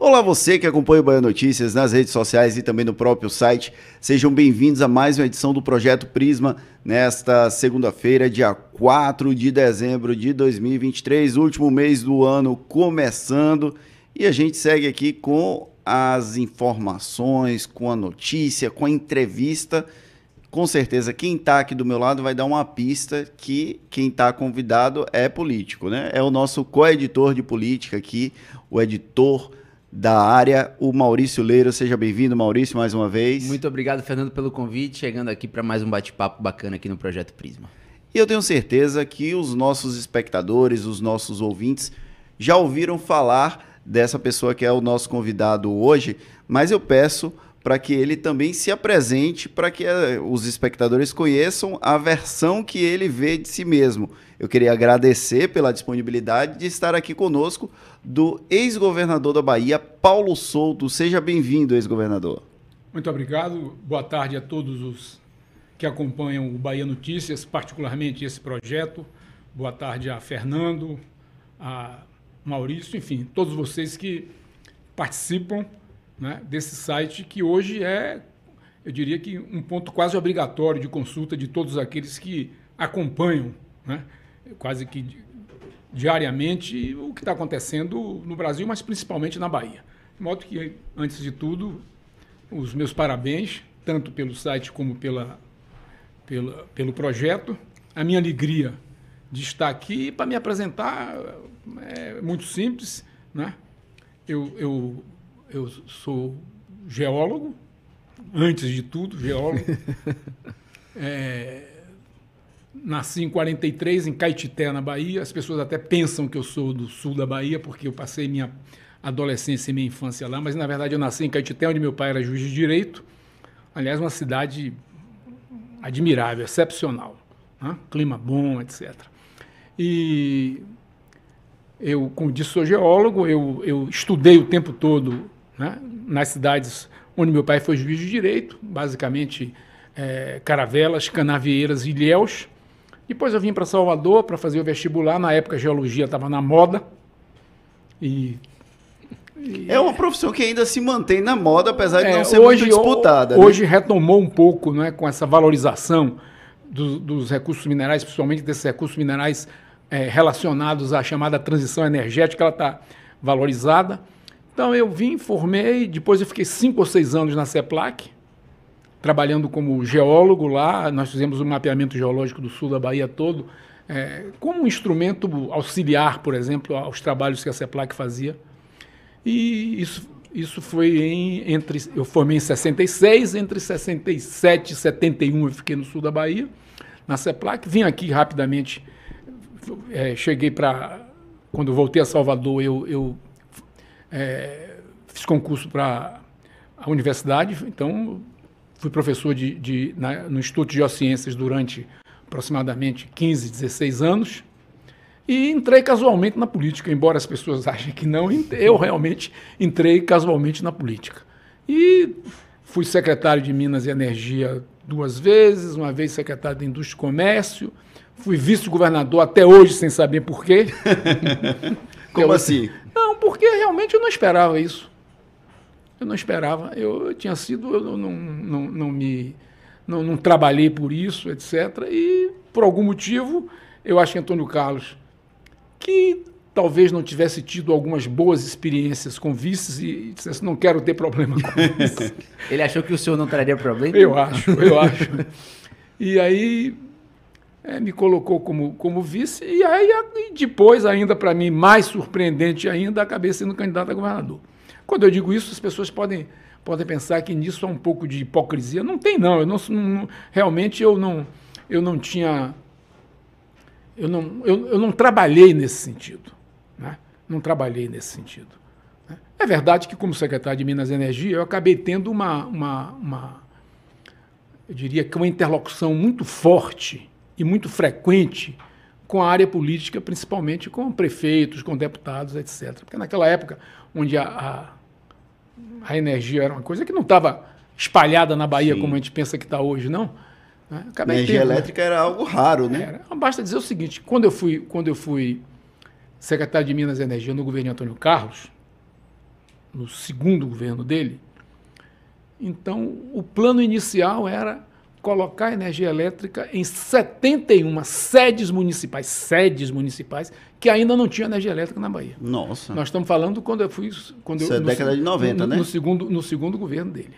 Olá você que acompanha o Bahia Notícias nas redes sociais e também no próprio site. Sejam bem-vindos a mais uma edição do Projeto Prisma nesta segunda-feira, dia 4 de dezembro de 2023, último mês do ano começando. E a gente segue aqui com as informações, com a notícia, com a entrevista. Com certeza, quem está aqui do meu lado vai dar uma pista que quem está convidado é político, né? É o nosso co-editor de política aqui, o editor da área, o Maurício Leiro. Seja bem-vindo, Maurício, mais uma vez. Muito obrigado, Fernando, pelo convite. Chegando aqui para mais um bate-papo bacana aqui no Projeto Prisma. E eu tenho certeza que os nossos espectadores, os nossos ouvintes, já ouviram falar dessa pessoa que é o nosso convidado hoje, mas eu peço para que ele também se apresente, para que eh, os espectadores conheçam a versão que ele vê de si mesmo. Eu queria agradecer pela disponibilidade de estar aqui conosco do ex-governador da Bahia, Paulo Souto. Seja bem-vindo, ex-governador. Muito obrigado. Boa tarde a todos os que acompanham o Bahia Notícias, particularmente esse projeto. Boa tarde a Fernando, a Maurício, enfim, todos vocês que participam né, desse site que hoje é, eu diria que um ponto quase obrigatório de consulta de todos aqueles que acompanham, né, quase que diariamente, o que está acontecendo no Brasil, mas principalmente na Bahia. De modo que, antes de tudo, os meus parabéns, tanto pelo site como pela, pela pelo projeto. A minha alegria de estar aqui para me apresentar é muito simples. Né? Eu, eu eu sou geólogo, antes de tudo, geólogo. é, nasci em 43 em Caetité, na Bahia. As pessoas até pensam que eu sou do sul da Bahia, porque eu passei minha adolescência e minha infância lá, mas na verdade eu nasci em Caetité, onde meu pai era juiz de direito. Aliás, uma cidade admirável, excepcional. Né? Clima bom, etc. E eu, como disse, sou geólogo, eu, eu estudei o tempo todo né? Nas cidades onde meu pai foi juiz de direito, basicamente é, Caravelas, Canavieiras e Ilhéus. Depois eu vim para Salvador para fazer o vestibular. Na época, geologia estava na moda. E é uma profissão que ainda se mantém na moda, apesar de é, não ser hoje, muito disputada. Né? Hoje né? retomou um pouco né, com essa valorização do, dos recursos minerais, principalmente desses recursos minerais é, relacionados à chamada transição energética, ela está valorizada. Então eu vim, formei, depois eu fiquei cinco ou seis anos na CEPLAC, trabalhando como geólogo lá. Nós fizemos o um mapeamento geológico do sul da Bahia todo, é, como um instrumento auxiliar, por exemplo, aos trabalhos que a CEPLAC fazia. E isso, isso foi em, entre. Eu formei em 66, entre 67 e 71 eu fiquei no sul da Bahia, na CEPLAC. Vim aqui rapidamente, é, cheguei para. Quando voltei a Salvador, eu, eu é, fiz concurso para a universidade, então fui professor de, de na, no Instituto de Geociências durante aproximadamente 15, 16 anos. E entrei casualmente na política, embora as pessoas achem que não, eu realmente entrei casualmente na política. E fui secretário de Minas e Energia duas vezes, uma vez secretário de Indústria e Comércio, fui vice-governador até hoje sem saber por quê. Como assim? Não, porque realmente eu não esperava isso. Eu não esperava. Eu, tinha sido, eu não, não, não me. Não, não, trabalhei por isso, etc. E, por algum motivo, eu acho que Antônio Carlos, que talvez não tivesse tido algumas boas experiências com vices e, e dissesse, não quero ter problema com isso. Ele achou que o senhor não traria problema? Eu acho, eu acho. E aí é, me colocou como, como vice, e aí e depois, ainda para mim, mais surpreendente ainda, acabei sendo candidato a governador. Quando eu digo isso, as pessoas podem, podem pensar que nisso há é um pouco de hipocrisia. Não tem, não. Eu não, não realmente eu não, eu não tinha. Eu não, eu, eu não trabalhei nesse sentido. Né? Não trabalhei nesse sentido. Né? É verdade que, como secretário de Minas e Energia, eu acabei tendo uma, uma, uma eu diria que uma interlocução muito forte e muito frequente com a área política, principalmente com prefeitos, com deputados, etc. Porque naquela época, onde a, a, a energia era uma coisa que não estava espalhada na Bahia Sim. como a gente pensa que está hoje, não. Né? Energia tendo, né? elétrica né? era algo raro, né? Era. Então, basta dizer o seguinte: quando eu fui, quando eu fui secretário de Minas e Energia no governo Antônio Carlos, no segundo governo dele, então o plano inicial era colocar energia elétrica em 71 sedes municipais, sedes municipais que ainda não tinha energia elétrica na Bahia. Nossa. Nós estamos falando quando eu fui quando Isso eu, é no, década de 90, no, né? No segundo no segundo governo dele.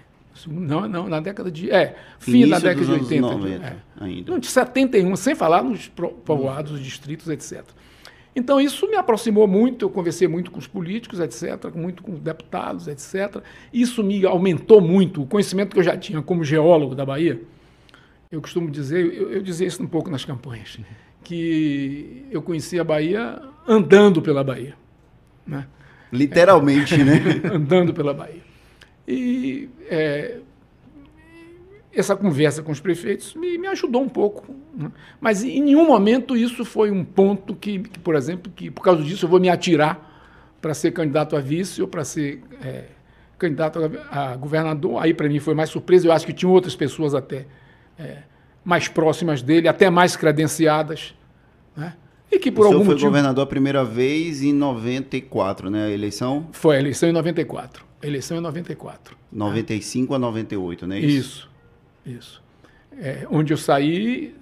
Não, não, na década de. É, fim Início da década de 80. 90, é, ainda. Não, de 71, sem falar nos povoados, nos distritos, etc. Então, isso me aproximou muito, eu conversei muito com os políticos, etc., muito com os deputados, etc. Isso me aumentou muito o conhecimento que eu já tinha como geólogo da Bahia, eu costumo dizer, eu, eu dizia isso um pouco nas campanhas, uhum. que eu conheci a Bahia andando pela Bahia. Né? Literalmente, é, né? andando pela Bahia. E é, essa conversa com os prefeitos me, me ajudou um pouco. Né? Mas em nenhum momento isso foi um ponto que, que, por exemplo, que por causa disso eu vou me atirar para ser candidato a vice ou para ser é, candidato a, a governador. Aí para mim foi mais surpresa, eu acho que tinham outras pessoas até é, mais próximas dele, até mais credenciadas. Né? E que por o algum foi motivo... governador a primeira vez em 94, né? A eleição? Foi a eleição em 94. A eleição em 94. 95 né? a 98, não é isso? Isso, isso. É, onde eu saí,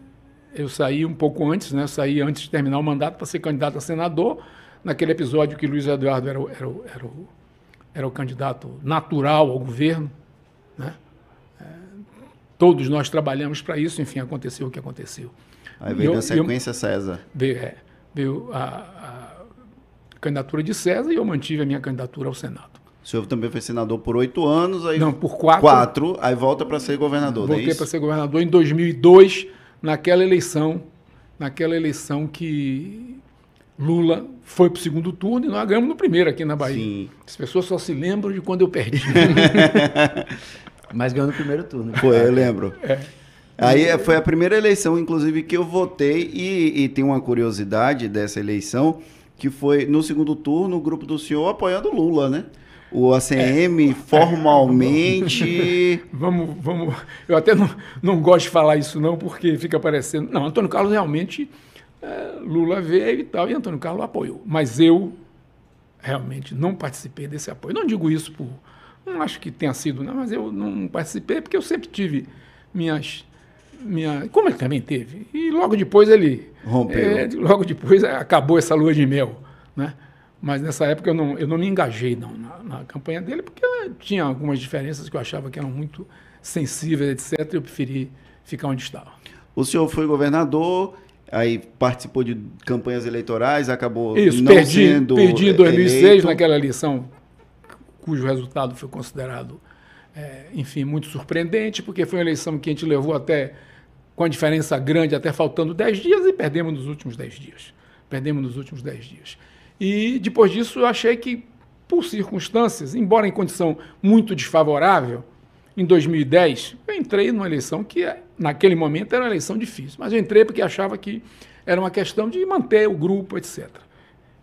eu saí um pouco antes, né? Eu saí antes de terminar o mandato para ser candidato a senador. Naquele episódio que Luiz Eduardo era, o, era, o, era, o, era o candidato natural ao governo, né? todos nós trabalhamos para isso, enfim, aconteceu o que aconteceu. Aí veio na sequência eu, César. Veio, é, veio a, a, candidatura de César e eu mantive a minha candidatura ao Senado. O senhor também foi senador por oito anos, aí não por quatro. Quatro, aí volta para ser governador. É Voltei é para ser governador em 2002, naquela eleição, naquela eleição que Lula foi para o segundo turno e nós ganhamos no primeiro aqui na Bahia. Sim. As pessoas só se lembram de quando eu perdi. Mas ganhou no primeiro turno. Foi, eu lembro. É. Aí é, foi a primeira eleição, inclusive, que eu votei e, e tem uma curiosidade dessa eleição, que foi no segundo turno o grupo do senhor apoiando Lula, né? O ACM é, formalmente. É, vamos, vamos. Eu até não, não gosto de falar isso, não, porque fica parecendo. Não, Antônio Carlos realmente. É, Lula veio e tal, e Antônio Carlos apoiou. Mas eu realmente não participei desse apoio. Não digo isso por não acho que tenha sido, não, mas eu não participei porque eu sempre tive minhas. Minha, como ele também teve. E logo depois ele. Rompeu. É, logo depois acabou essa lua de mel. Né? Mas nessa época eu não, eu não me engajei não, na, na campanha dele, porque tinha algumas diferenças que eu achava que eram muito sensíveis, etc. E eu preferi ficar onde estava. O senhor foi governador, aí participou de campanhas eleitorais, acabou Isso, não perdi, sendo perdi em 2006 eleito. naquela eleição cujo resultado foi considerado, é, enfim, muito surpreendente, porque foi uma eleição que a gente levou até, com a diferença grande, até faltando 10 dias e perdemos nos últimos 10 dias. Perdemos nos últimos 10 dias. E depois disso eu achei que, por circunstâncias, embora em condição muito desfavorável, em 2010, eu entrei numa eleição que, naquele momento, era uma eleição difícil, mas eu entrei porque achava que era uma questão de manter o grupo, etc.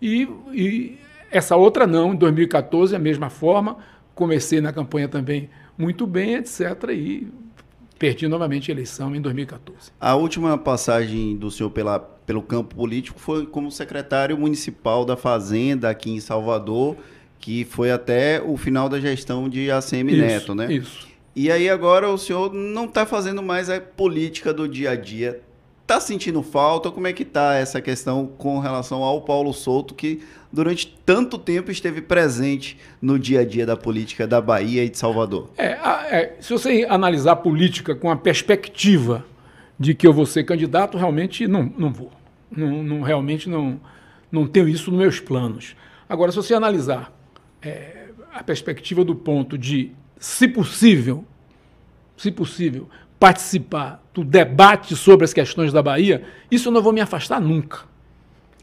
E, e essa outra não, em 2014, a mesma forma, comecei na campanha também muito bem, etc. E perdi novamente a eleição em 2014. A última passagem do senhor pela, pelo campo político foi como secretário municipal da Fazenda aqui em Salvador, que foi até o final da gestão de ACM isso, Neto, né? Isso. E aí agora o senhor não está fazendo mais a política do dia a dia. está sentindo falta? Como é que está essa questão com relação ao Paulo Souto que durante tanto tempo esteve presente no dia a dia da política da Bahia e de Salvador? É, é, se você analisar a política com a perspectiva de que eu vou ser candidato, realmente não, não vou. Não, não realmente não, não tenho isso nos meus planos. Agora, se você analisar é, a perspectiva do ponto de, se possível, se possível, participar do debate sobre as questões da Bahia, isso eu não vou me afastar nunca.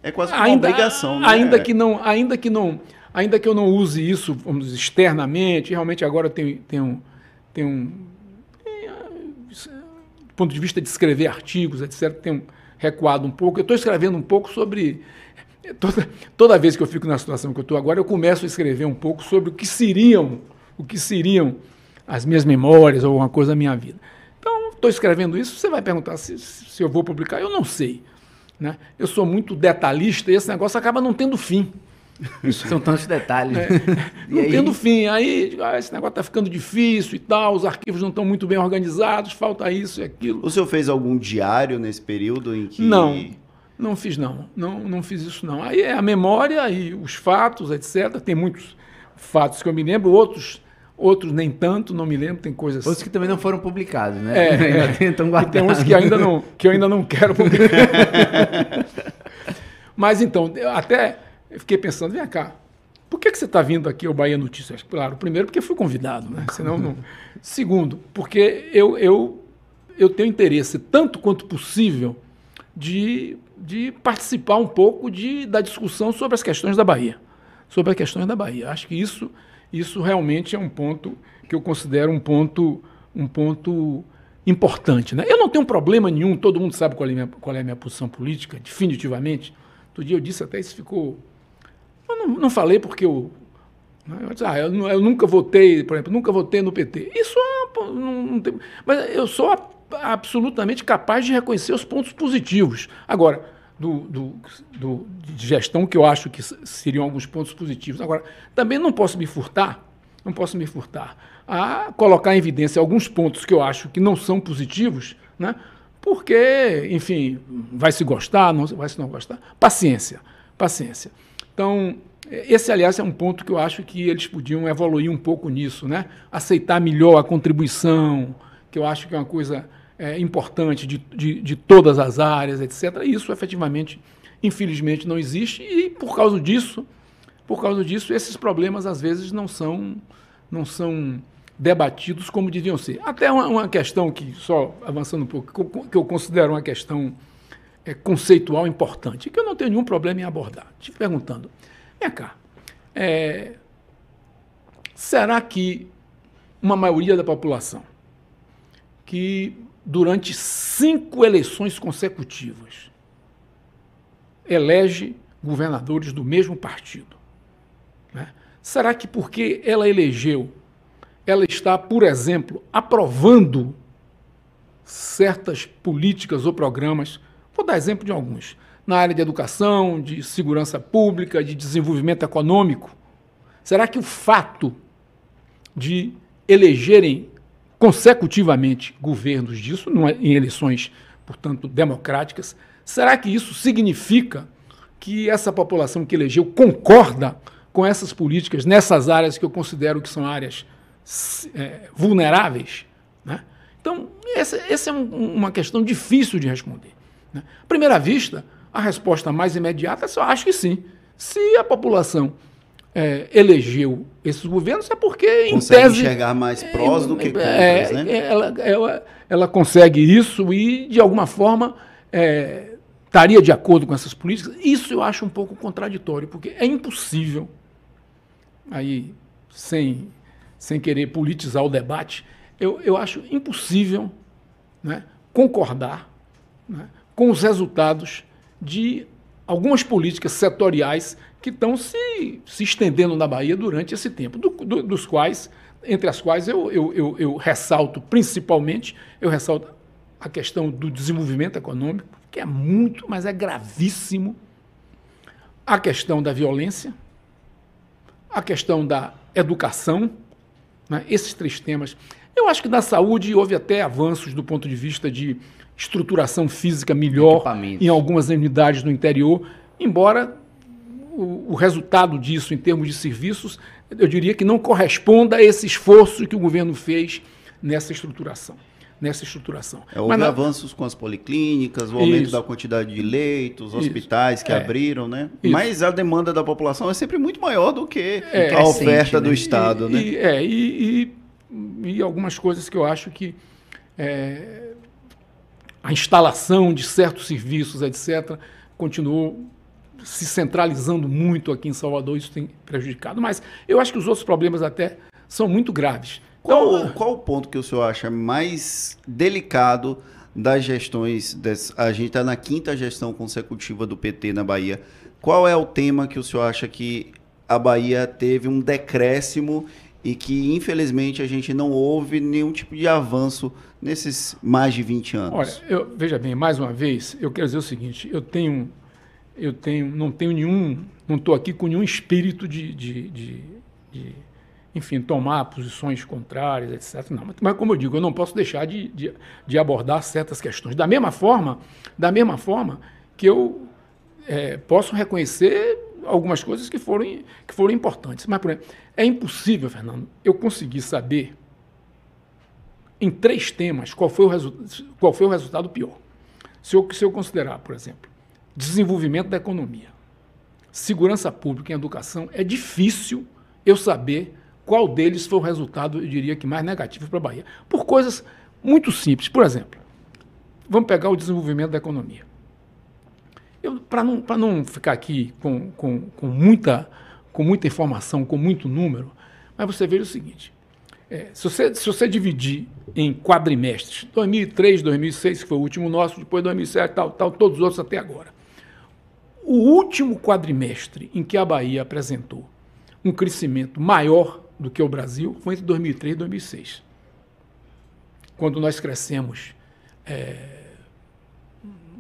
É quase uma ainda, obrigação, né? Ainda é. que não, ainda que não, ainda que eu não use isso, vamos dizer, externamente, realmente agora tem tenho, tem um do ponto de vista de escrever artigos, etc, tenho recuado um pouco. Eu estou escrevendo um pouco sobre toda, toda vez que eu fico na situação que eu estou agora, eu começo a escrever um pouco sobre o que seriam, o que seriam as minhas memórias ou alguma coisa da minha vida. Então, estou escrevendo isso, você vai perguntar se, se eu vou publicar. Eu não sei. Né? Eu sou muito detalhista e esse negócio acaba não tendo fim. São tantos detalhes. É, não tendo fim. Aí ah, esse negócio está ficando difícil e tal, os arquivos não estão muito bem organizados, falta isso e aquilo. O senhor fez algum diário nesse período em que. Não, não fiz não. Não, não fiz isso não. Aí é a memória e os fatos, etc. Tem muitos fatos que eu me lembro, outros outros nem tanto, não me lembro, tem coisas. Outros que também não foram publicados, né? É, ainda é. Tem uns que ainda não, que eu ainda não quero publicar. Mas então, até fiquei pensando, vem cá, por que, que você está vindo aqui ao Bahia Notícias? Claro, primeiro porque fui convidado, né? Senão não. Segundo, porque eu, eu, eu tenho interesse, tanto quanto possível, de, de participar um pouco de, da discussão sobre as questões da Bahia. Sobre as questões da Bahia. Acho que isso isso realmente é um ponto que eu considero um ponto, um ponto importante. Né? Eu não tenho problema nenhum, todo mundo sabe qual é, minha, qual é a minha posição política, definitivamente. Outro dia eu disse até isso ficou. Eu não, não falei porque eu. Né? Eu, disse, ah, eu, eu, nunca votei, por exemplo, nunca votei no PT. Isso é não, não tem. Mas eu sou absolutamente capaz de reconhecer os pontos positivos. Agora, do, do, do, de gestão que eu acho que seriam alguns pontos positivos. Agora, também não posso me furtar, não posso me furtar a colocar em evidência alguns pontos que eu acho que não são positivos, né? porque, enfim, vai se gostar, não vai se não gostar. Paciência, paciência. Então, esse, aliás, é um ponto que eu acho que eles podiam evoluir um pouco nisso, né? Aceitar melhor a contribuição, que eu acho que é uma coisa é, importante de, de, de, todas as áreas, etc. Isso efetivamente, infelizmente, não existe e por causa disso, por causa disso, esses problemas às vezes não são não são debatidos como deviam ser. Até uma, uma questão que só avançando um pouco que eu considero uma questão é, conceitual importante que eu não tenho nenhum problema em abordar. Te perguntando, vem cá, é, será que uma maioria da população que durante cinco eleições consecutivas. Elege governadores do mesmo partido. Né? Será que porque ela elegeu, ela está, por exemplo, aprovando certas políticas ou programas? Vou dar exemplo de alguns. Na área de educação, de segurança pública, de desenvolvimento econômico. Será que o fato de elegerem consecutivamente governos disso, é, em eleições, portanto, democráticas, será que isso significa que essa população que elegeu concorda com essas políticas nessas áreas que eu considero que são áreas é, vulneráveis? Né? Então, essa, essa é um, uma questão difícil de responder. Né? À primeira vista, a resposta mais imediata é só acho que sim. Se a população é, elegeu esses governos é porque, em consegue tese... chegar mais prós é, do que é, contras, né? é, né? Ela, ela, ela, consegue isso e, de alguma forma, é, estaria de acordo com essas políticas. Isso eu acho um pouco contraditório, porque é impossível, aí, sem, sem querer politizar o debate, eu, eu acho impossível né, concordar né, com os resultados de algumas políticas setoriais que estão se, se estendendo na Bahia durante esse tempo, do, do, dos quais, entre as quais eu, eu, eu, eu ressalto principalmente, eu ressalto a questão do desenvolvimento econômico, que é muito, mas é gravíssimo, a questão da violência, a questão da educação, né? esses três temas. Eu acho que na saúde houve até avanços do ponto de vista de estruturação física melhor em algumas unidades do interior, embora o, o, resultado disso em termos de serviços, eu diria que não corresponda a esse esforço que o governo fez nessa estruturação. Nessa estruturação. É, houve Mas, avanços com as policlínicas, o aumento isso, da quantidade de leitos, hospitais isso, que é, abriram, né? Isso. Mas a demanda da população é sempre muito maior do que é, a é oferta né? do Estado, e, né? E, é, e, e, algumas coisas que eu acho que é, a instalação de certos serviços, etc., continuou se centralizando muito aqui em Salvador, isso tem prejudicado. Mas eu acho que os outros problemas até são muito graves. Qual, então, qual o ponto que o senhor acha mais delicado das gestões? a gente está na quinta gestão consecutiva do PT na Bahia. Qual é o tema que o senhor acha que a Bahia teve um decréscimo e que, infelizmente, a gente não houve nenhum tipo de avanço nesses mais de 20 anos? Olha, eu, veja bem, mais uma vez, eu quero dizer o seguinte: eu tenho eu tenho, não tenho nenhum, não estou aqui com nenhum espírito de, de, de, de, enfim, tomar posições contrárias, etc. Não, mas, mas como eu digo, eu não posso deixar de, de, de, abordar certas questões. Da mesma forma, da mesma forma que eu é, posso reconhecer algumas coisas que foram, que foram importantes. Mas, por exemplo, é impossível, Fernando, eu conseguir saber em três temas qual foi o, qual foi o resultado pior. Se eu, se eu considerar, por exemplo, desenvolvimento da economia, segurança pública e educação, é difícil eu saber qual deles foi o resultado, eu diria que mais negativo para a Bahia. Por coisas muito simples. Por exemplo, vamos pegar o desenvolvimento da economia. Para não, não ficar aqui com, com, com, muita, com muita informação, com muito número, mas você veja o seguinte: é, se, você, se você dividir em quadrimestres, 2003, 2006, que foi o último nosso, depois 2007, tal, tal, todos os outros até agora o último quadrimestre em que a Bahia apresentou um crescimento maior do que o Brasil foi entre 2003 e 2006, quando nós crescemos. É,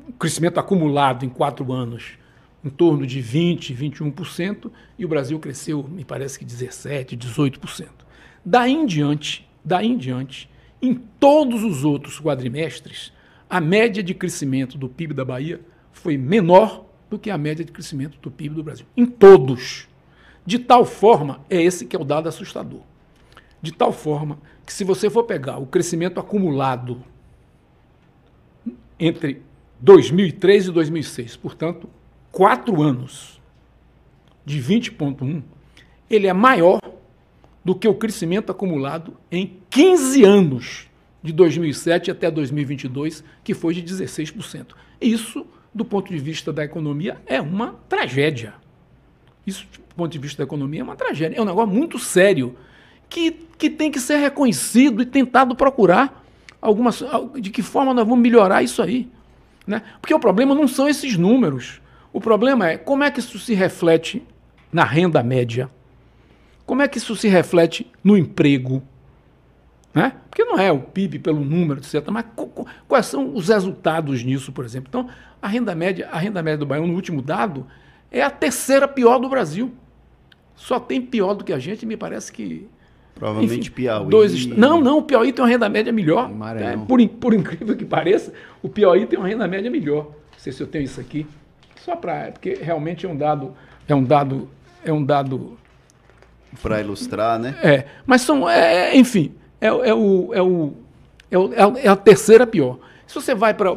um crescimento acumulado em quatro anos em torno de 20%, 21%, e o Brasil cresceu, me parece que 17%, 18%. Daí em diante, daí em diante, em todos os outros quadrimestres, a média de crescimento do PIB da Bahia foi menor do que a média de crescimento do PIB do Brasil. Em todos. De tal forma, é esse que é o dado assustador. De tal forma que, se você for pegar o crescimento acumulado entre 2003 e 2006, portanto, quatro anos de 20,1, ele é maior do que o crescimento acumulado em 15 anos de 2007 até 2022, que foi de 16%. Isso do ponto de vista da economia, é uma tragédia. Isso, do ponto de vista da economia, é uma tragédia. É um negócio muito sério que, que tem que ser reconhecido e tentado procurar alguma, de que forma nós vamos melhorar isso aí. Né? Porque o problema não são esses números. O problema é como é que isso se reflete na renda média, como é que isso se reflete no emprego, né? Porque não é o PIB pelo número, etc. Mas quais são os resultados nisso, por exemplo? Então, a renda média, a renda média do Baião, no último dado, é a terceira pior do Brasil. Só tem pior do que a gente, me parece que. Provavelmente enfim, Piauí. Dois, não, não, o Piauí tem uma renda média melhor. É, por, por incrível que pareça, o Piauí tem uma renda média melhor. Não sei se eu tenho isso aqui. Só para. É, porque realmente é um dado. É um dado. É um dado. Para ilustrar, né? É. Mas são. É, é enfim é, é, o, é, o, é, é, é, a terceira pior. Se você vai para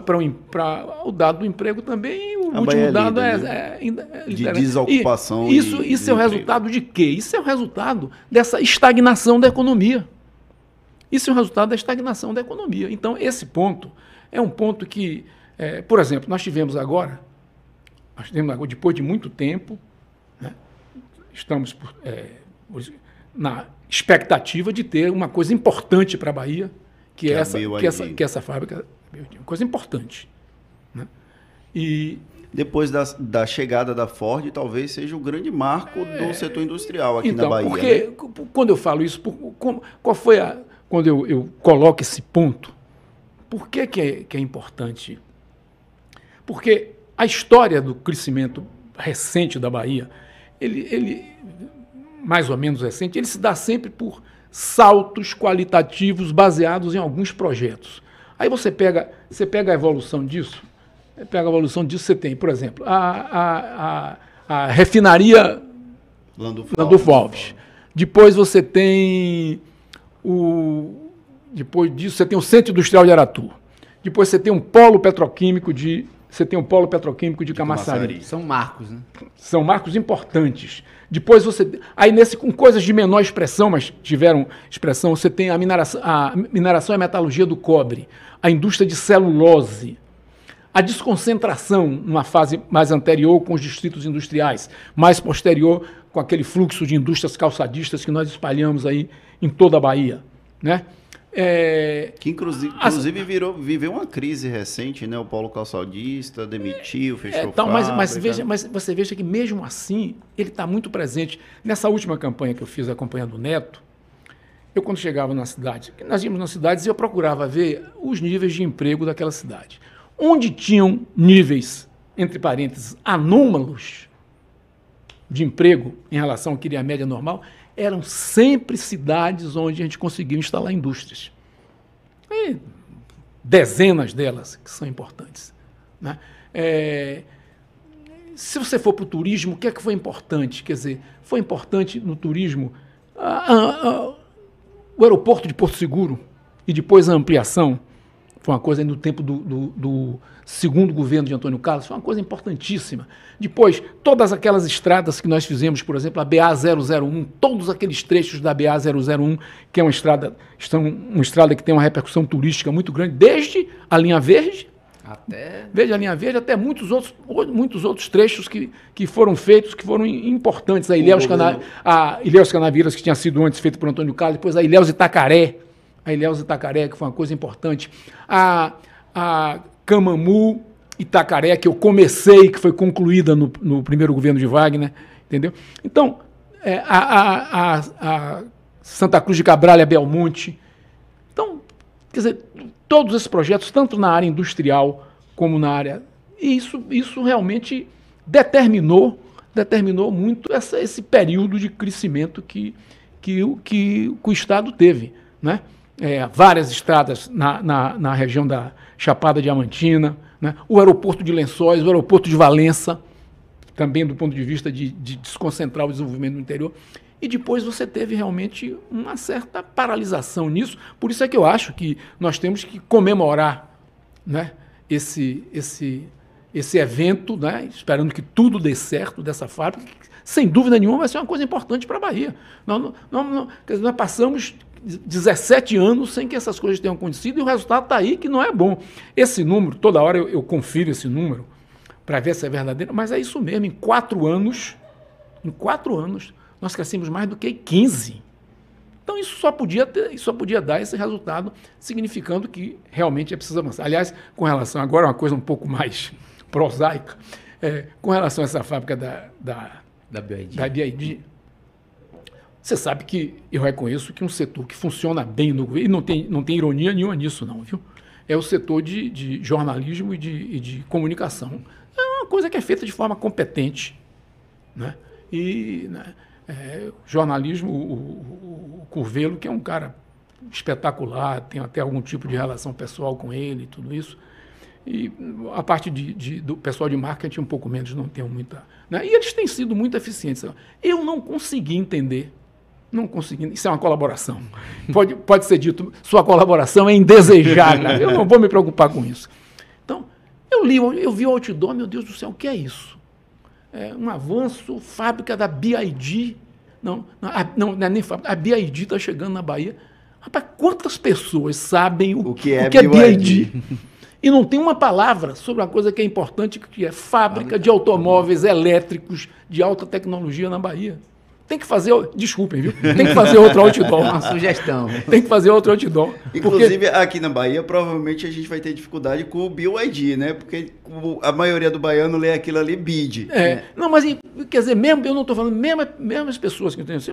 o dado do emprego também, o a último é dado né? é, ainda é, De desocupação. E, isso, e isso é o resultado de quê? Isso é o resultado dessa estagnação da economia. Isso é o resultado da estagnação da economia. Então, esse ponto é um ponto que, é, por exemplo, nós tivemos agora, nós tivemos agora, depois de muito tempo, né, estamos é, na expectativa de ter uma coisa importante para a Bahia, que, que, é, é essa, que, essa, que essa fábrica. Coisa importante. Né? E. Depois da, da chegada da Ford, talvez seja o grande marco é, do setor industrial aqui então, na Bahia. Porque, né? quando eu falo isso, por, como, qual foi a. Quando eu, eu coloco esse ponto, por que, que, é, que é importante? Porque a história do crescimento recente da Bahia, ele, ele mais ou menos recente, ele se dá sempre por saltos qualitativos baseados em alguns projetos. Aí você pega, você pega a evolução disso, pega a evolução disso, você tem, por exemplo, a, a, a, a refinaria Landulfo, Landulfo Alves. Depois você tem o. Depois disso, você tem o Centro Industrial de Aratu. Depois você tem um polo petroquímico de. Você tem um polo petroquímico de, de Camaçari. São marcos, né? São marcos importantes. Depois você. Aí nesse, com coisas de menor expressão, mas tiveram expressão, você tem a mineração, a mineração e a metalurgia do cobre, a indústria de celulose, a desconcentração numa fase mais anterior com os distritos industriais, mais posterior com aquele fluxo de indústrias calçadistas que nós espalhamos aí em toda a Bahia. Né? É, que inclusive, inclusive as... virou, viveu uma crise recente, né? O Paulo Calçadista demitiu, é, fechou é, então, tal, mas, mas, veja, mas você veja que mesmo assim ele está muito presente. Nessa última campanha que eu fiz acompanhando o Neto, eu quando chegava na cidade, nós íamos nas cidades e eu procurava ver os níveis de emprego daquela cidade. Onde tinham níveis, entre parênteses, anômalos de emprego em relação ao que iria é a média normal, eram sempre cidades onde a gente conseguiu instalar indústrias. E dezenas delas que são importantes. Né? É, se você for para o turismo, o que é que foi importante? Quer dizer, foi importante no turismo a, a, a, o aeroporto de Porto Seguro e depois a ampliação foi uma coisa no tempo do, do, do, segundo governo de Antônio Carlos, foi uma coisa importantíssima. Depois, todas aquelas estradas que nós fizemos, por exemplo, a BA-001, todos aqueles trechos da BA-001, que é uma estrada, uma estrada que tem uma repercussão turística muito grande, desde a linha verde, até... a linha verde, até muitos outros, muitos outros trechos que, que foram feitos, que foram importantes. A Ilhéus, Cana, a Ilhéus Canaviras, que tinha sido antes feito por Antônio Carlos, depois a Ilhéus Itacaré, a Ilhéus Itacaré, que foi uma coisa importante, a, a Camamu Itacaré, que eu comecei, que foi concluída no, no primeiro governo de Wagner, entendeu? Então, é, a, a, a, Santa Cruz de Cabralha Belmonte. Então, quer dizer, todos esses projetos, tanto na área industrial como na área. E isso, isso realmente determinou determinou muito essa, esse período de crescimento que, que, que o Estado teve. Né? é, várias estradas na, na, na, região da Chapada Diamantina, né? o aeroporto de Lençóis, o aeroporto de Valença, também do ponto de vista de, de desconcentrar o desenvolvimento do interior. E depois você teve realmente uma certa paralisação nisso. Por isso é que eu acho que nós temos que comemorar né, esse, esse, esse evento, né, esperando que tudo dê certo dessa fábrica, que, sem dúvida nenhuma vai ser uma coisa importante para a Bahia. Nós, nós, nós, nós, passamos 17 anos sem que essas coisas tenham acontecido e o resultado está aí que não é bom. Esse número, toda hora eu, eu confiro esse número para ver se é verdadeiro, mas é isso mesmo. Em quatro anos, em quatro anos, nós crescemos mais do que 15. Então isso só podia ter, isso só podia dar esse resultado, significando que realmente é preciso avançar. Aliás, com relação agora a é uma coisa um pouco mais prosaica, é, com relação a essa fábrica da, da, da BID, da BID você sabe que eu reconheço que um setor que funciona bem no governo, e não tem, não tem ironia nenhuma nisso, não, viu? É o setor de, de jornalismo e de, e de comunicação. É uma coisa que é feita de forma competente. Né? E né, é, jornalismo, o, o, o Curvelo, que é um cara espetacular, tem até algum tipo de relação pessoal com ele e tudo isso. E a parte de, de, do pessoal de marketing, um pouco menos, não tenho muita. Né? E eles têm sido muito eficientes. Eu não consegui entender não conseguindo. Isso é uma colaboração. Pode, pode ser dito, sua colaboração é indesejada. Eu não vou me preocupar com isso. Então, eu li, eu vi o outdoor, meu Deus do céu, o que é isso? É um avanço, fábrica da BID. Não, não, a, não, não é nem fábrica, a BID está chegando na Bahia. Rapaz, quantas pessoas sabem o, o que é, o que é BID? E não tem uma palavra sobre uma coisa que é importante, que é fábrica de automóveis elétricos de alta tecnologia na Bahia. Tem que fazer. Desculpem, viu? Tem que fazer outro outdoor. Uma sugestão. Tem que fazer outro outdoor. Inclusive, porque... aqui na Bahia, provavelmente a gente vai ter dificuldade com o BYD, né? Porque a maioria do baiano lê aquilo ali BID. É. Não, mas quer dizer, mesmo, eu não estou falando, mesmo, mesmo as pessoas que eu tenho, assim,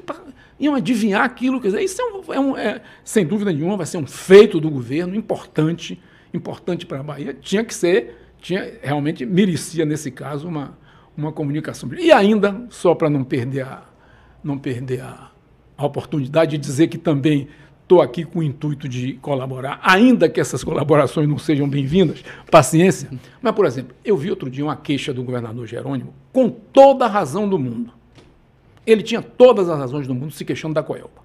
iam adivinhar aquilo. Quer dizer, isso é, um, é, um, é sem dúvida nenhuma, vai ser um feito do governo importante, importante para a Bahia. Tinha que ser, tinha, realmente merecia, nesse caso, uma, uma comunicação. E ainda, só para não perder a não perder a, a oportunidade de dizer que também estou aqui com o intuito de colaborar, ainda que essas colaborações não sejam bem-vindas, paciência. Mas, por exemplo, eu vi outro dia uma queixa do governador Jerônimo com toda a razão do mundo. Ele tinha todas as razões do mundo se queixando da Coelba.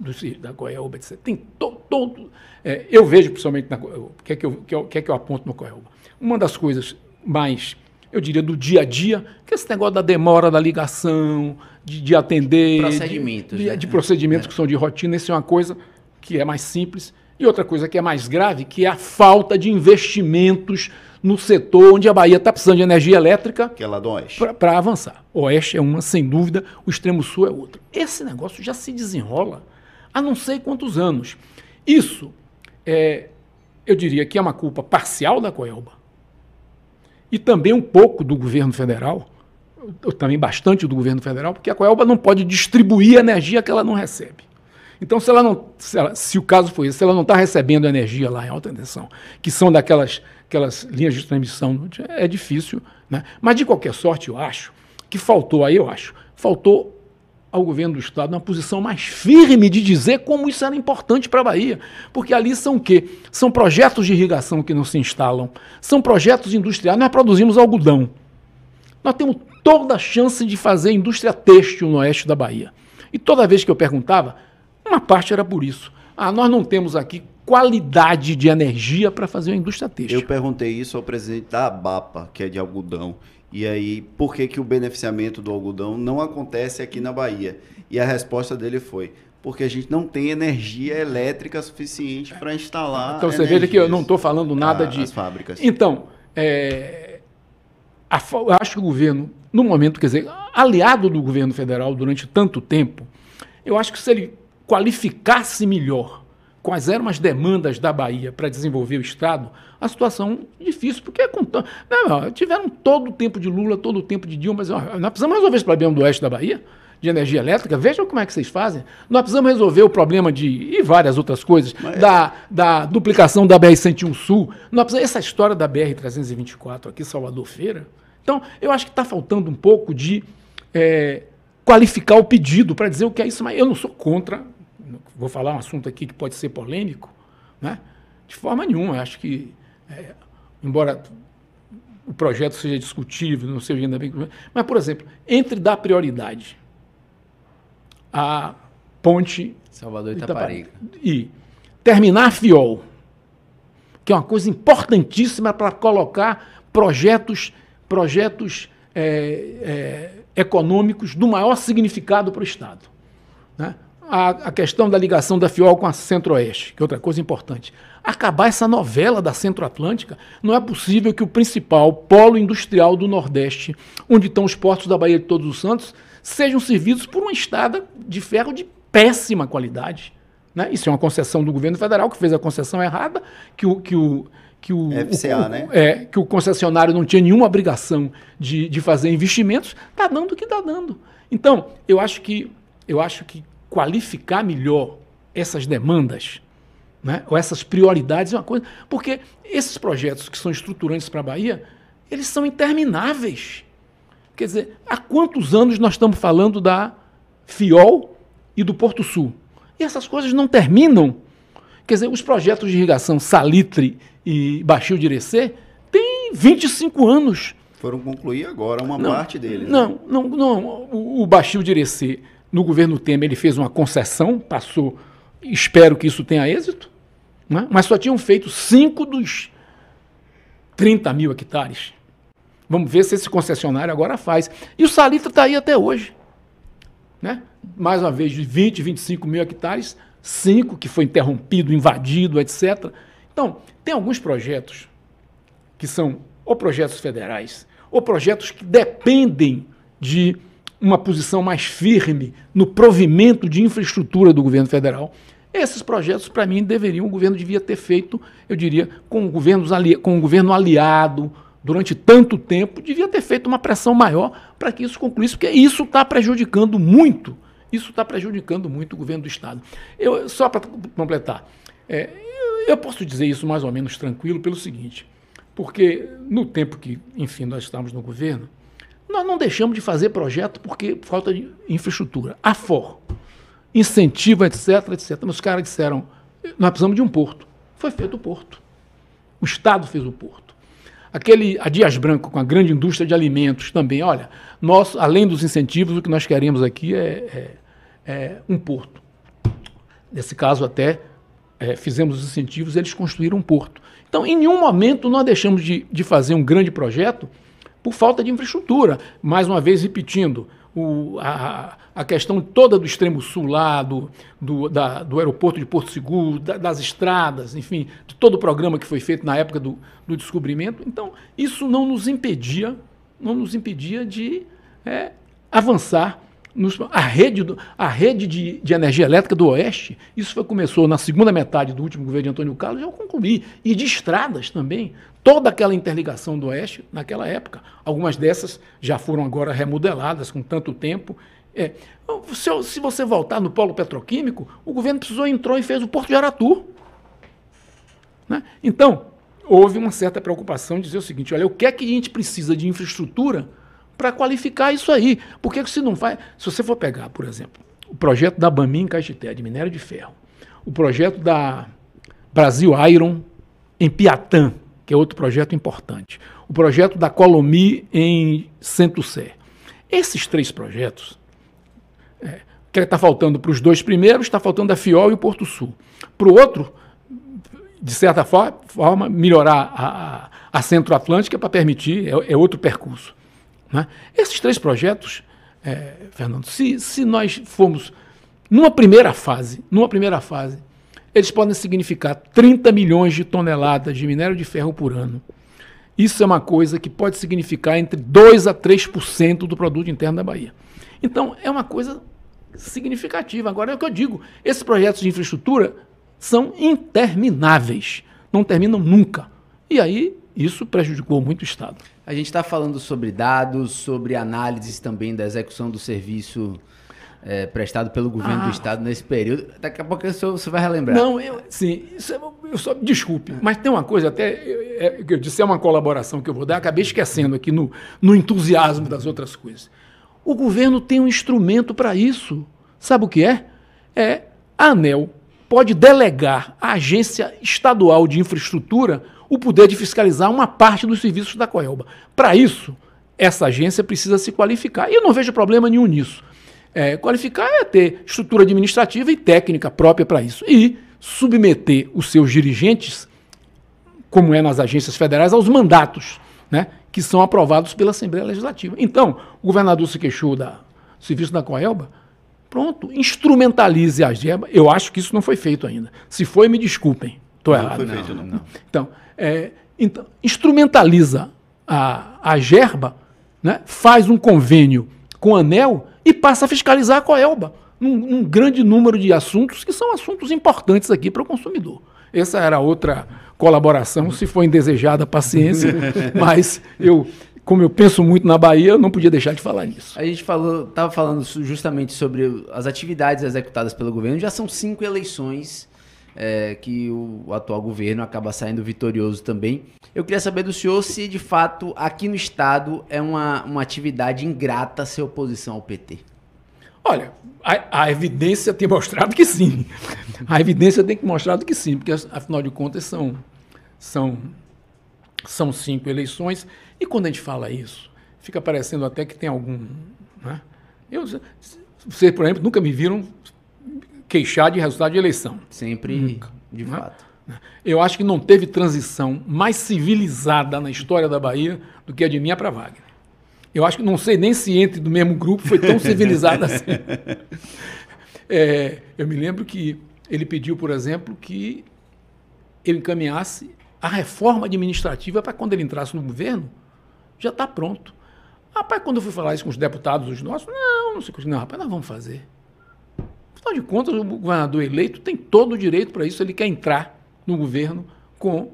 Do, da Coelba, etc. Tem to, todo. É, eu vejo, principalmente, na, o que, é que eu, que, é que é que eu aponto no Coelba? Uma das coisas mais eu diria, do dia a dia, que é esse negócio da demora da ligação, de, de atender. Procedimentos. De, de, né? de procedimentos é. que são de rotina, isso é uma coisa que é mais simples. E outra coisa que é mais grave, que é a falta de investimentos no setor onde a Bahia está precisando de energia elétrica. Que é lá do Oeste. Para avançar. O Oeste é uma, sem dúvida, o extremo sul é outra. Esse negócio já se desenrola há não sei quantos anos. Isso, é, eu diria que é uma culpa parcial da Coelba e também um pouco do governo federal, também bastante do governo federal, porque a Coelba não pode distribuir a energia que ela não recebe. Então, se, ela não, se, ela, se o caso foi esse, se ela não está recebendo energia lá em alta tensão, que são daquelas aquelas linhas de transmissão, é difícil. Né? Mas, de qualquer sorte, eu acho que faltou, aí eu acho, faltou ao governo do Estado numa posição mais firme de dizer como isso era importante para a Bahia. Porque ali são o quê? São projetos de irrigação que não se instalam, são projetos industriais. Nós produzimos algodão. Nós temos toda a chance de fazer indústria têxtil no oeste da Bahia. E toda vez que eu perguntava, uma parte era por isso. Ah, nós não temos aqui qualidade de energia para fazer uma indústria têxtil. Eu perguntei isso ao presidente da ABAPA, que é de algodão. E aí, por que, que o beneficiamento do algodão não acontece aqui na Bahia? E a resposta dele foi: porque a gente não tem energia elétrica suficiente para instalar. Então você veja que eu não estou falando nada de. As fábricas. Então, é, a, eu acho que o governo, no momento, quer dizer, aliado do governo federal durante tanto tempo, eu acho que se ele qualificasse melhor quais eram as demandas da Bahia para desenvolver o Estado, a situação difícil, porque é t... não, tiveram todo o tempo de Lula, todo o tempo de Dilma, mas ó, nós precisamos resolver esse problema do oeste da Bahia, de energia elétrica, vejam como é que vocês fazem. Nós precisamos resolver o problema de. e várias outras coisas, mas... da, da duplicação da BR-101 Sul. Nós precisamos, essa história da BR-324 aqui, Salvador Feira. Então, eu acho que está faltando um pouco de. É, qualificar o pedido para dizer o que é isso, mas eu não sou contra vou falar um assunto aqui que pode ser polêmico, né? de forma nenhuma. Eu acho que, é, embora o projeto seja discutível, não seja ainda bem. Mas, por exemplo, entre dar prioridade à ponte Salvador Itaparica, e terminar a FIOL, que é uma coisa importantíssima para colocar projetos, projetos é, é, econômicos do maior significado para o Estado. Né? a, a questão da ligação da FIOL com a Centro-Oeste, que é outra coisa importante. Acabar essa novela da Centro-Atlântica, não é possível que o principal polo industrial do Nordeste, onde estão os portos da Bahia de Todos os Santos, sejam servidos por uma estrada de ferro de péssima qualidade. Né? Isso é uma concessão do governo federal que fez a concessão errada, que o. Que o que o, FCA, o, né? é, que o concessionário não tinha nenhuma obrigação de, de fazer investimentos, está dando o que está dando. Então, eu acho que eu acho que qualificar melhor essas demandas, né? ou essas prioridades, é uma coisa. Porque esses projetos que são estruturantes para a Bahia, eles são intermináveis. Quer dizer, há quantos anos nós estamos falando da FIOL e do Porto Sul? E essas coisas não terminam. Quer dizer, os projetos de irrigação Salitre e Baixio de Irecê têm 25 anos. Foram concluir agora uma não, parte deles. Né? Não, né? não, não. O, o Baixio de Irecê no governo Temer ele fez uma concessão, passou, espero que isso tenha êxito, né? mas só tinham feito 5 dos 30 mil hectares. Vamos ver se esse concessionário agora faz. E o Salita está aí até hoje. Né? Mais uma vez, de 20, 25 mil hectares, 5 que foi interrompido, invadido, etc. Então, tem alguns projetos que são ou projetos federais, ou projetos que dependem de uma posição mais firme no provimento de infraestrutura do governo federal. Esses projetos, para mim, deveriam, o governo devia ter feito, eu diria, com o governo, com o governo aliado, durante tanto tempo, devia ter feito uma pressão maior para que isso concluísse, porque isso está prejudicando muito. Isso está prejudicando muito o governo do Estado. Eu, só para completar, é, eu posso dizer isso mais ou menos tranquilo pelo seguinte, porque no tempo que, enfim, nós estávamos no governo, nós não deixamos de fazer projeto porque falta de infraestrutura. A FOR, incentivo, etc, etc. Mas os caras disseram, nós precisamos de um porto. Foi feito o porto. O Estado fez o porto. Aquele, a Dias Branco, com a grande indústria de alimentos também, olha, nós, além dos incentivos, o que nós queremos aqui é, é, é um porto. Nesse caso até, é, fizemos os incentivos, eles construíram um porto. Então, em nenhum momento nós deixamos de, de fazer um grande projeto por falta de infraestrutura. Mais uma vez, repetindo, o, a, a, questão toda do extremo sul lá, do, do, da, do aeroporto de Porto Seguro, da, das estradas, enfim, de todo o programa que foi feito na época do, do descobrimento. Então, isso não nos impedia, não nos impedia de é, avançar. Nos, a rede, do, a rede de, de, energia elétrica do Oeste, isso foi, começou na segunda metade do último governo de Antônio Carlos, já concluí. E de estradas também toda aquela interligação do Oeste naquela época. Algumas dessas já foram agora remodeladas com tanto tempo. É, se, se, você voltar no polo petroquímico, o governo precisou, entrou e fez o Porto de Aratu. Né? Então, houve uma certa preocupação de dizer o seguinte: olha, o que é que a gente precisa de infraestrutura para qualificar isso aí? por que se não faz. Se você for pegar, por exemplo, o projeto da Bamin em Caxité, de minério de ferro, o projeto da Brasil Iron em Piatã, que é outro projeto importante. O projeto da Colomi em Centro-Sé. Esses três projetos, é, que é está faltando para os dois primeiros, está faltando a FIOL e o Porto Sul. Para o outro, de certa forma, melhorar a, a Centro-Atlântica para permitir, é, é outro percurso. Né? Esses três projetos, é, Fernando, se, se nós formos numa primeira fase, numa primeira fase, eles podem significar 30 milhões de toneladas de minério de ferro por ano. Isso é uma coisa que pode significar entre 2 a 3% do produto interno da Bahia. Então, é uma coisa significativa. Agora é o que eu digo, esses projetos de infraestrutura são intermináveis, não terminam nunca. E aí isso prejudicou muito o Estado. A gente está falando sobre dados, sobre análises também da execução do serviço é, prestado pelo governo ah. do estado nesse período. Daqui a pouco isso, você vai relembrar. Não, eu, sim, isso é, eu só desculpe, mas tem uma coisa até é, é, que eu disse é uma colaboração que eu vou dar, acabei esquecendo aqui no, no entusiasmo das outras coisas. O governo tem um instrumento para isso. Sabe o que é? É a ANEL pode delegar à Agência Estadual de Infraestrutura o poder de fiscalizar uma parte dos serviços da Coelba. Para isso, essa agência precisa se qualificar. E eu não vejo problema nenhum nisso é, qualificar é ter estrutura administrativa e técnica própria para isso. E submeter os seus dirigentes, como é nas agências federais, aos mandatos né, que são aprovados pela Assembleia Legislativa. Então, o governador se queixou da serviço da Coelba, pronto, instrumentalize a Gerba. Eu acho que isso não foi feito ainda. Se foi, me desculpem. Estou errado. Não foi feito, não. não. Então, é, então, instrumentaliza a, a gerba, né, faz um convênio com o ANEL e passa a fiscalizar a Coelba. num grande número de assuntos que são assuntos importantes aqui para o consumidor. Essa era outra colaboração, se for indesejada, paciência, mas eu como eu penso muito na Bahia, eu não podia deixar de falar nisso. A gente falou, estava falando justamente sobre as atividades executadas pelo governo. Já são cinco eleições é, que o atual governo acaba saindo vitorioso também. Eu queria saber do senhor se, de fato, aqui no Estado é uma, uma atividade ingrata ser oposição ao PT. Olha, a, a, evidência tem mostrado que sim. A evidência tem mostrado que sim, porque afinal de contas são, são, são cinco eleições. E quando a gente fala isso, fica parecendo até que tem algum. Né? Eu, vocês, por exemplo, nunca me viram queixar de resultado de eleição. Sempre, Nunca, de né? fato. Eu acho que não teve transição mais civilizada na história da Bahia do que a de Minha para Wagner. Eu acho que não sei nem se entre do mesmo grupo foi tão civilizada assim. É, eu me lembro que ele pediu, por exemplo, que eu encaminhasse a reforma administrativa para quando ele entrasse no governo, já está pronto. Rapaz, quando eu fui falar isso com os deputados, os nossos, não, não sei o que, não, rapaz, nós vamos fazer. Afinal de contas, o governador eleito tem todo o direito para isso, ele quer entrar no governo com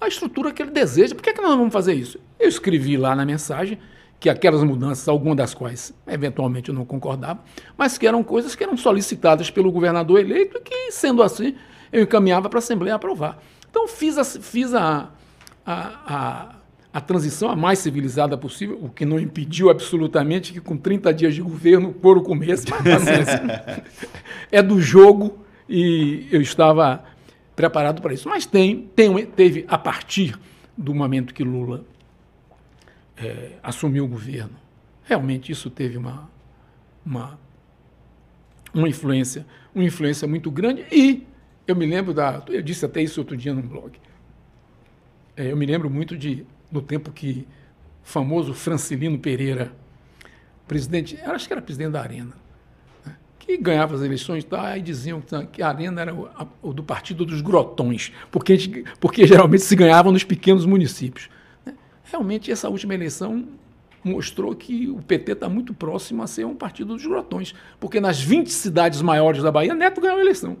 a estrutura que ele deseja. Por que, é que nós vamos fazer isso? Eu escrevi lá na mensagem que aquelas mudanças, algumas das quais eventualmente eu não concordava, mas que eram coisas que eram solicitadas pelo governador eleito e que, sendo assim, eu encaminhava para a Assembleia aprovar. Então fiz a, fiz a, a, a a transição a mais civilizada possível, o que não impediu absolutamente que com 30 dias de governo, o começo, é do jogo e eu estava preparado para isso. Mas tem, tem teve, a partir do momento que Lula é, assumiu o governo, realmente isso teve uma, uma, uma influência, uma influência muito grande e eu me lembro da, eu disse até isso outro dia num blog, é, eu me lembro muito de no tempo que o famoso Francilino Pereira, presidente, acho que era presidente da Arena, né? que ganhava as eleições tá, e diziam que a Arena era o, a, o do partido dos grotões, porque, gente, porque geralmente se ganhava nos pequenos municípios. Né? Realmente, essa última eleição mostrou que o PT está muito próximo a ser um partido dos grotões, porque nas 20 cidades maiores da Bahia, Neto ganhou a eleição.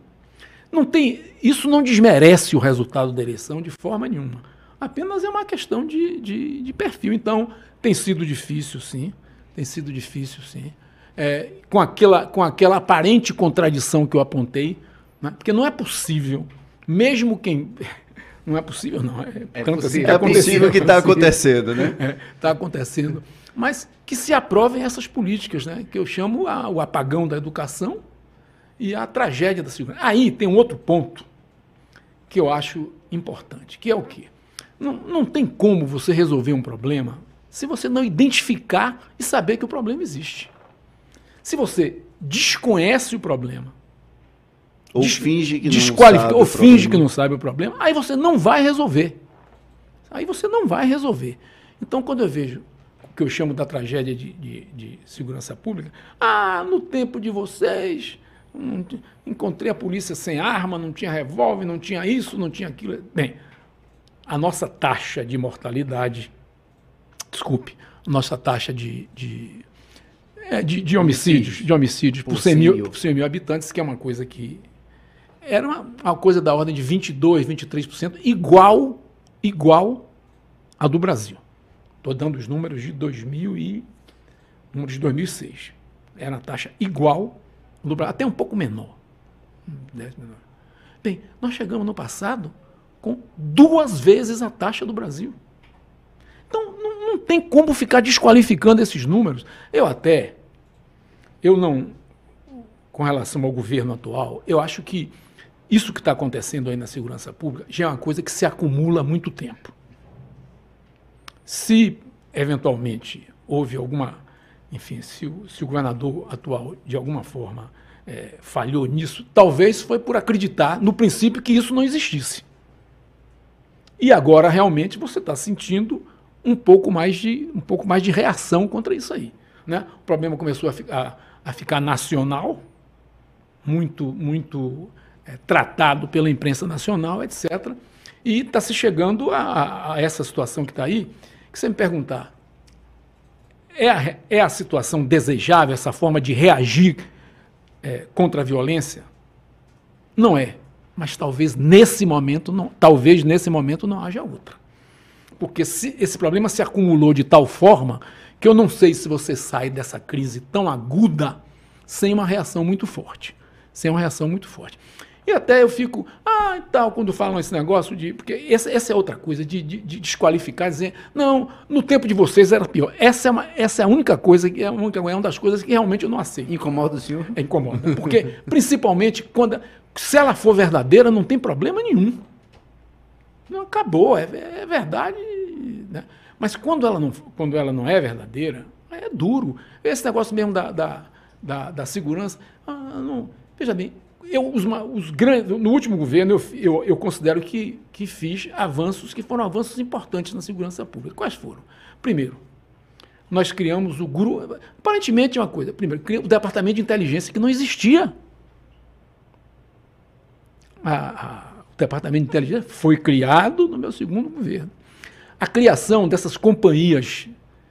Não tem, isso não desmerece o resultado da eleição de forma nenhuma. Apenas é uma questão de, de, de perfil. Então, tem sido difícil, sim. Tem sido difícil, sim. É, com, aquela, com aquela aparente contradição que eu apontei, né? porque não é possível, mesmo quem. Não é possível, não. É, é possível, assim, é possível que é está é acontecendo, né? Está é, tá acontecendo. Mas que se aprovem essas políticas, né? que eu chamo a, o apagão da educação e a tragédia da segurança. Aí tem um outro ponto que eu acho importante, que é o quê? Não, não tem como você resolver um problema se você não identificar e saber que o problema existe. Se você desconhece o problema, ou des, finge que não sabe ou finge que não sabe o problema, aí você não vai resolver. Aí você não vai resolver. Então, quando eu vejo o que eu chamo da tragédia de, de, de segurança pública, ah, no tempo de vocês, hum, encontrei a polícia sem arma, não tinha revólver, não tinha isso, não tinha aquilo. Bem, a nossa taxa de mortalidade, desculpe, nossa taxa de, de, é, de, de homicídios, de homicídios por, por 100 mil, Por 100 mil habitantes, que é uma coisa que era uma, uma coisa da ordem de 22, 23%, igual, igual a do Brasil. Estou dando os números de 2000 e números de 2006. Era a taxa igual do Brasil, até um pouco menor. Bem, nós chegamos no passado com duas vezes a taxa do Brasil. Então, não, não tem como ficar desqualificando esses números. Eu até, eu não, com relação ao governo atual, eu acho que isso que está acontecendo aí na segurança pública já é uma coisa que se acumula há muito tempo. Se eventualmente houve alguma, enfim, se o, se o governador atual de alguma forma é, falhou nisso, talvez foi por acreditar no princípio que isso não existisse. E agora realmente você está sentindo um pouco mais de um pouco mais de reação contra isso aí, né? O problema começou a, a, a ficar nacional, muito muito é, tratado pela imprensa nacional, etc. E está se chegando a, a essa situação que está aí, que você me perguntar, é a, é a situação desejável, essa forma de reagir é, contra a violência? Não é mas talvez nesse momento não, talvez nesse momento não haja outra. Porque se esse problema se acumulou de tal forma que eu não sei se você sai dessa crise tão aguda sem uma reação muito forte, sem uma reação muito forte. E até eu fico, ah, e tal, quando falam esse negócio de. Porque essa, essa é outra coisa, de, de, de, desqualificar, dizer, não, no tempo de vocês era pior. Essa é, uma, essa é a única coisa, é, é uma das coisas que realmente eu não aceito. Incomoda o senhor? É, incomoda. Porque, principalmente, quando. Se ela for verdadeira, não tem problema nenhum. Não, acabou, é, é verdade. Né? Mas quando ela, não, quando ela não é verdadeira, é duro. Esse negócio mesmo da, da, da, da segurança. Ah, não, veja bem, eu, os, os grandes, no último governo, eu, eu, eu, considero que, que fiz avanços que foram avanços importantes na segurança pública. Quais foram? Primeiro, nós criamos o grupo. Aparentemente é uma coisa. Primeiro, o departamento de inteligência que não existia. A, a, o departamento de inteligência foi criado no meu segundo governo. A criação dessas companhias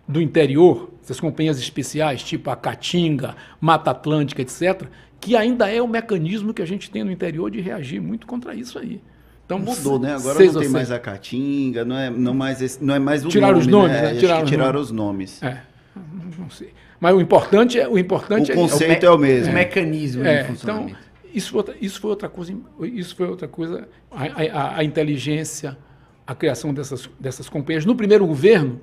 do interior, essas companhias especiais, tipo a Caatinga, Mata Atlântica, etc., que ainda é o mecanismo que a gente tem no interior de reagir muito contra isso aí. Então, Mudou, né? Agora não tem seis. mais a Caatinga, não é, não mais esse, não é mais o tiraram nome, os né? nomes, né? né? os nomes. os nomes. É. Não sei. Mas o importante é o importante o conceito é, o, é o mesmo, é. o mecanismo é, de então, funcionamento. Então, isso, isso foi outra coisa, isso foi outra coisa, a, a, a inteligência, a criação dessas, dessas companhias. No primeiro governo,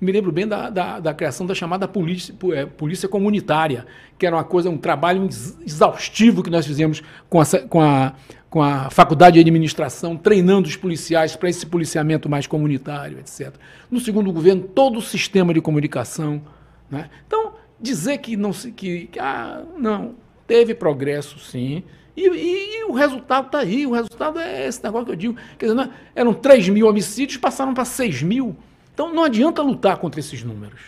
me lembro bem da, da, da criação da chamada polícia, é, polícia comunitária, que era uma coisa, um trabalho exaustivo que nós fizemos com a, com a, com a faculdade de administração, treinando os policiais para esse policiamento mais comunitário, etc. No segundo governo, todo o sistema de comunicação. Né? Então, dizer que não se. Que, que, ah, não, teve progresso sim. E, e, e o resultado está aí, o resultado é esse negócio que eu digo. Quer dizer, é, eram 3 mil homicídios, passaram para 6 mil. Então não adianta lutar contra esses números.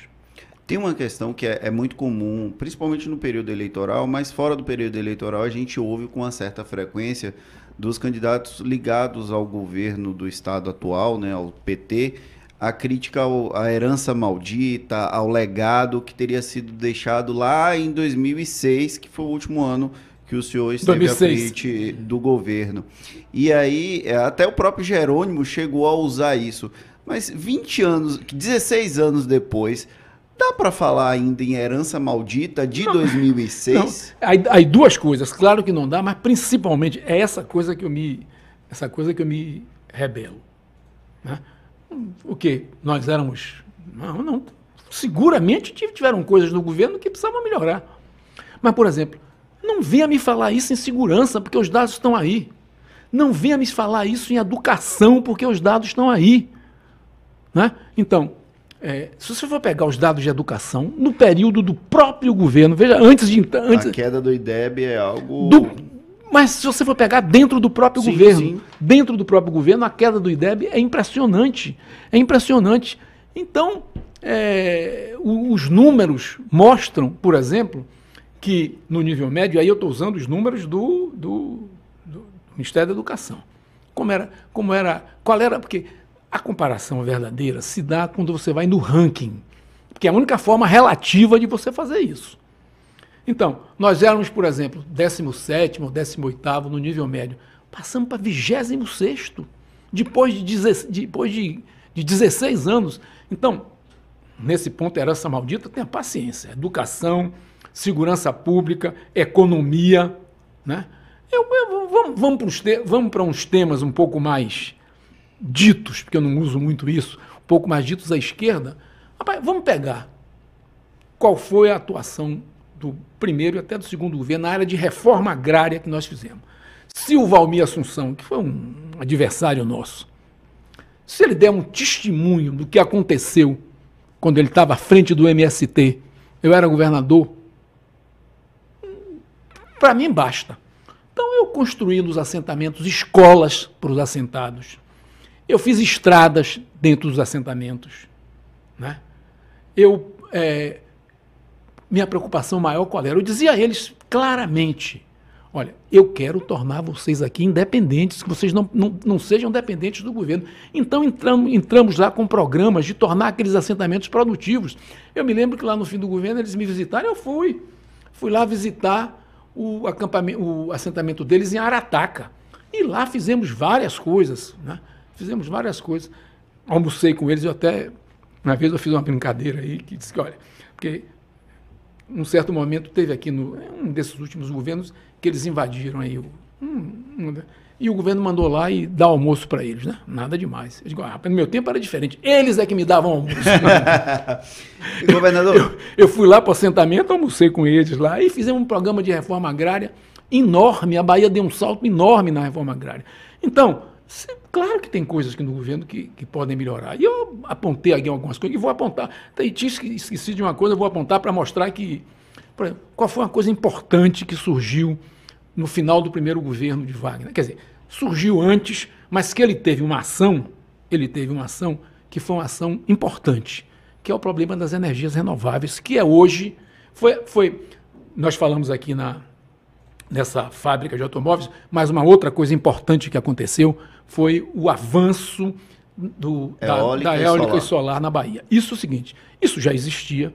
Tem uma questão que é, é, muito comum, principalmente no período eleitoral, mas fora do período eleitoral a gente ouve com uma certa frequência dos candidatos ligados ao governo do estado atual, né, ao PT, a crítica à herança maldita, ao legado que teria sido deixado lá em 2006, que foi o último ano que o senhor esteve 2006. à frente do governo. E aí, é, até o próprio Jerônimo chegou a usar isso. Mas 20 anos, 16 anos depois, dá para falar ainda em herança maldita de não, 2006? Não. Aí, aí, duas coisas, claro que não dá, mas principalmente é essa coisa que eu me essa coisa que eu me rebelo, né? O que nós éramos não, não, seguramente tiveram coisas no governo que precisavam melhorar. Mas por exemplo, não venha me falar isso em segurança, porque os dados estão aí. Não venha me falar isso em educação, porque os dados estão aí. Né? Então, é, se você for pegar os dados de educação, no período do próprio governo, veja, antes de. Antes, a queda do IDEB é algo. Do, mas se você for pegar dentro do próprio sim, governo, sim. dentro do próprio governo, a queda do IDEB é impressionante. É impressionante. Então, é, os números mostram, por exemplo, que no nível médio, aí eu estou usando os números do, do, do Ministério da Educação. Como era, como era, qual era, porque a comparação verdadeira se dá quando você vai no ranking, porque é a única forma relativa de você fazer isso. Então, nós éramos, por exemplo, 17 ou 18 no nível médio, passamos para 26, depois de, 16, depois de, anos. Então, nesse ponto, herança maldita, tenha paciência. Educação, segurança pública, economia. Né? Eu, eu, vamos, vamos para te, vamos para uns temas um pouco mais ditos, porque eu não uso muito isso, um pouco mais ditos à esquerda, rapaz, vamos pegar qual foi a atuação do primeiro e até do segundo governo na área de reforma agrária que nós fizemos. Se o Valmir Assunção, que foi um adversário nosso, se ele der um testemunho do que aconteceu quando ele estava à frente do MST, eu era governador, para mim basta. Então eu construí nos assentamentos escolas para os assentados. Eu fiz estradas dentro dos assentamentos. Né? Eu, é, minha preocupação maior qual era? Eu dizia a eles claramente: olha, eu quero tornar vocês aqui independentes, que vocês não, não, não sejam dependentes do governo. Então entramos, entramos lá com programas de tornar aqueles assentamentos produtivos. Eu me lembro que lá no fim do governo eles me visitaram, eu fui. Fui lá visitar o, acampamento, o assentamento deles em Arataca. E lá fizemos várias coisas. Né? Fizemos várias coisas. Almocei com eles, eu até, uma vez eu fiz uma brincadeira aí, que disse que, olha, porque num certo momento teve aqui, no, é um desses últimos governos, que eles invadiram aí o... Hum, e o governo mandou lá e dar almoço para eles, né? Nada demais. Eu digo, ah, no meu tempo era diferente. Eles é que me davam almoço. Governador? Eu, eu, fui lá para o assentamento, almocei com eles lá e fizemos um programa de reforma agrária enorme. A Bahia deu um salto enorme na reforma agrária. Então, Claro que tem coisas que no governo que, que podem melhorar. E eu apontei aqui algumas coisas e vou apontar. E tinha esquecido de uma coisa, eu vou apontar para mostrar que, exemplo, qual foi uma coisa importante que surgiu no final do primeiro governo de Wagner. Quer dizer, surgiu antes, mas que ele teve uma ação, ele teve uma ação que foi uma ação importante, que é o problema das energias renováveis, que é hoje, foi, foi nós falamos aqui na, nessa fábrica de automóveis, mas uma outra coisa importante que aconteceu foi o avanço do, eólica da, da, eólica e solar. e solar na Bahia. Isso é o seguinte, isso já existia,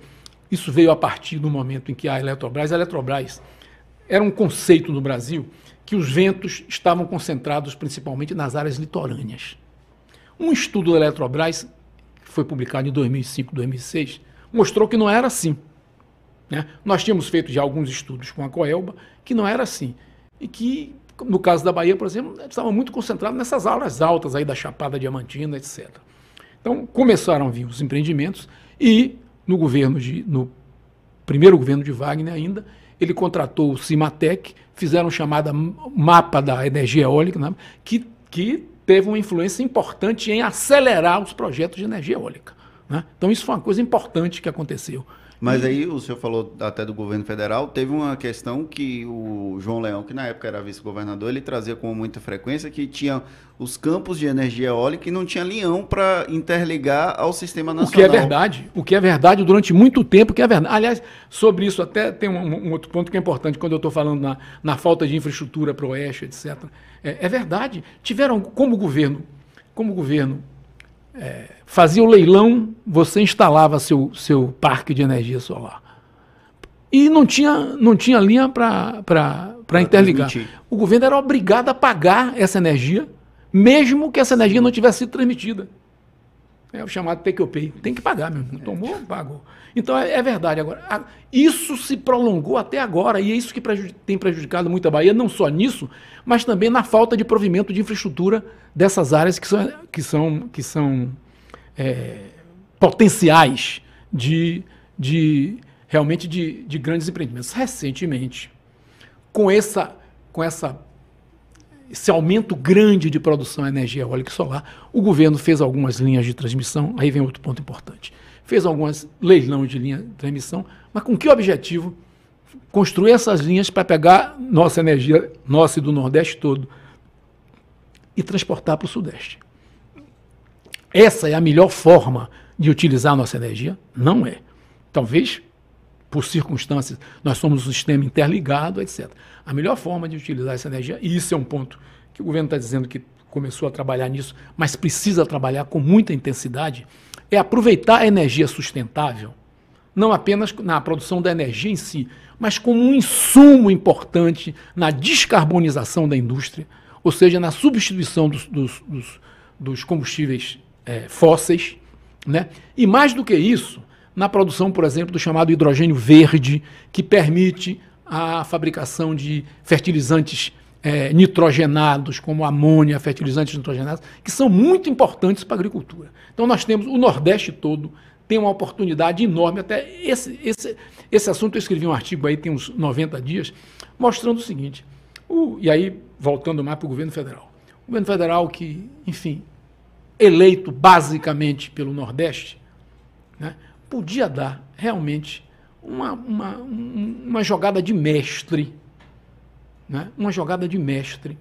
isso veio a partir do momento em que a Eletrobras, a Eletrobras era um conceito no Brasil que os ventos estavam concentrados principalmente nas áreas litorâneas. Um estudo da Eletrobras, que foi publicado em 2005, 2006, mostrou que não era assim. Né? Nós tínhamos feito já alguns estudos com a Coelba que não era assim. E que, no caso da Bahia, por exemplo, estava muito concentrado nessas áreas altas aí da Chapada Diamantina, etc. Então, começaram a vir os empreendimentos e no governo de, no primeiro governo de Wagner ainda, ele contratou o Cimatec, fizeram chamada mapa da energia eólica, né, que, que teve uma influência importante em acelerar os projetos de energia eólica. Né? Então, isso foi uma coisa importante que aconteceu. Mas e... aí o senhor falou até do governo federal, teve uma questão que o João Leão, que na época era vice-governador, ele trazia com muita frequência que tinha os campos de energia eólica e não tinha leão para interligar ao sistema nacional. O que é verdade, o que é verdade durante muito tempo, que é verdade. Aliás, sobre isso até tem um, um outro ponto que é importante quando eu estou falando na, na falta de infraestrutura para o Oeste, etc. É, é verdade. Tiveram como governo, como governo é, fazia o leilão, você instalava seu, seu parque de energia solar. E não tinha, não tinha linha para interligar. Transmitir. O governo era obrigado a pagar essa energia, mesmo que essa energia não tivesse sido transmitida. É o chamado take que pay. Tem que pagar mesmo. Tomou, pagou. Então é, é, verdade agora. Isso se prolongou até agora e é isso que tem prejudicado muito a Bahia, não só nisso, mas também na falta de provimento de infraestrutura dessas áreas que são, que são, que são é, potenciais de, de realmente de, de grandes empreendimentos. Recentemente, com essa, com essa esse aumento grande de produção de energia eólica e solar, o governo fez algumas linhas de transmissão, aí vem outro ponto importante. Fez algumas leilão de linha de transmissão, mas com que objetivo? Construir essas linhas para pegar nossa energia, nossa e do Nordeste todo, e transportar para o Sudeste. Essa é a melhor forma de utilizar a nossa energia? Não é. Talvez por circunstâncias, nós somos um sistema interligado, etc. A melhor forma de utilizar essa energia, e isso é um ponto que o governo está dizendo que começou a trabalhar nisso, mas precisa trabalhar com muita intensidade, é aproveitar a energia sustentável, não apenas na produção da energia em si, mas como um insumo importante na descarbonização da indústria, ou seja, na substituição dos, dos, dos, dos combustíveis é, fósseis, né? e mais do que isso, na produção, por exemplo, do chamado hidrogênio verde, que permite a fabricação de fertilizantes é, nitrogenados, como amônia, fertilizantes nitrogenados, que são muito importantes para a agricultura. Então, nós temos o Nordeste todo tem uma oportunidade enorme. Até esse, esse, esse assunto eu escrevi um artigo aí, tem uns 90 dias, mostrando o seguinte. O, e aí, voltando mais para o governo federal. O governo federal que, enfim, eleito basicamente pelo Nordeste, né, podia dar realmente uma, uma, uma jogada de mestre, né? uma jogada de mestre,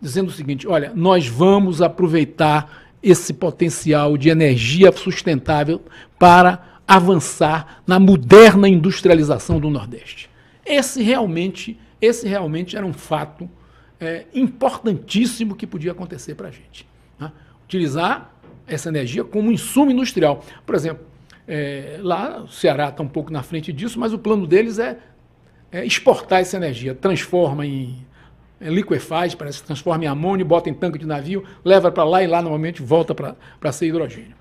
dizendo o seguinte: olha, nós vamos aproveitar esse potencial de energia sustentável para avançar na moderna industrialização do Nordeste. Esse realmente, esse realmente era um fato é, importantíssimo que podia acontecer para a gente. Né? Utilizar essa energia como insumo industrial. Por exemplo, é, lá, o Ceará está um pouco na frente disso, mas o plano deles é, é exportar essa energia, transforma em é, liquefaz, parece que transforma em amônio, bota em tanque de navio, leva para lá e lá normalmente volta para ser hidrogênio.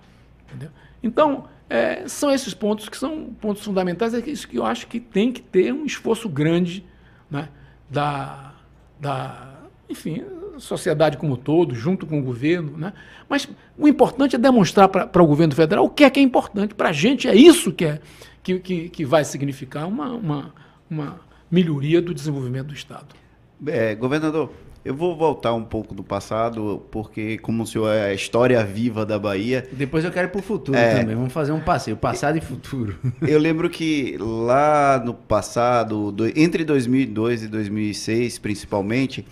Entendeu? Então, é, são esses pontos que são pontos fundamentais, é isso que eu acho que tem que ter um esforço grande né, da, da, enfim, sociedade como todo, junto com o governo. Né? Mas o importante é demonstrar para o governo federal o que é que é importante. Para a gente é isso que, é, que, que, que vai significar uma, uma, uma melhoria do desenvolvimento do Estado. É, governador, eu vou voltar um pouco do passado, porque como o senhor é a história viva da Bahia. Depois eu quero ir para o futuro é, também. Vamos fazer um passeio, passado e futuro. Eu lembro que lá no passado, do, entre 2002 e 2006, principalmente,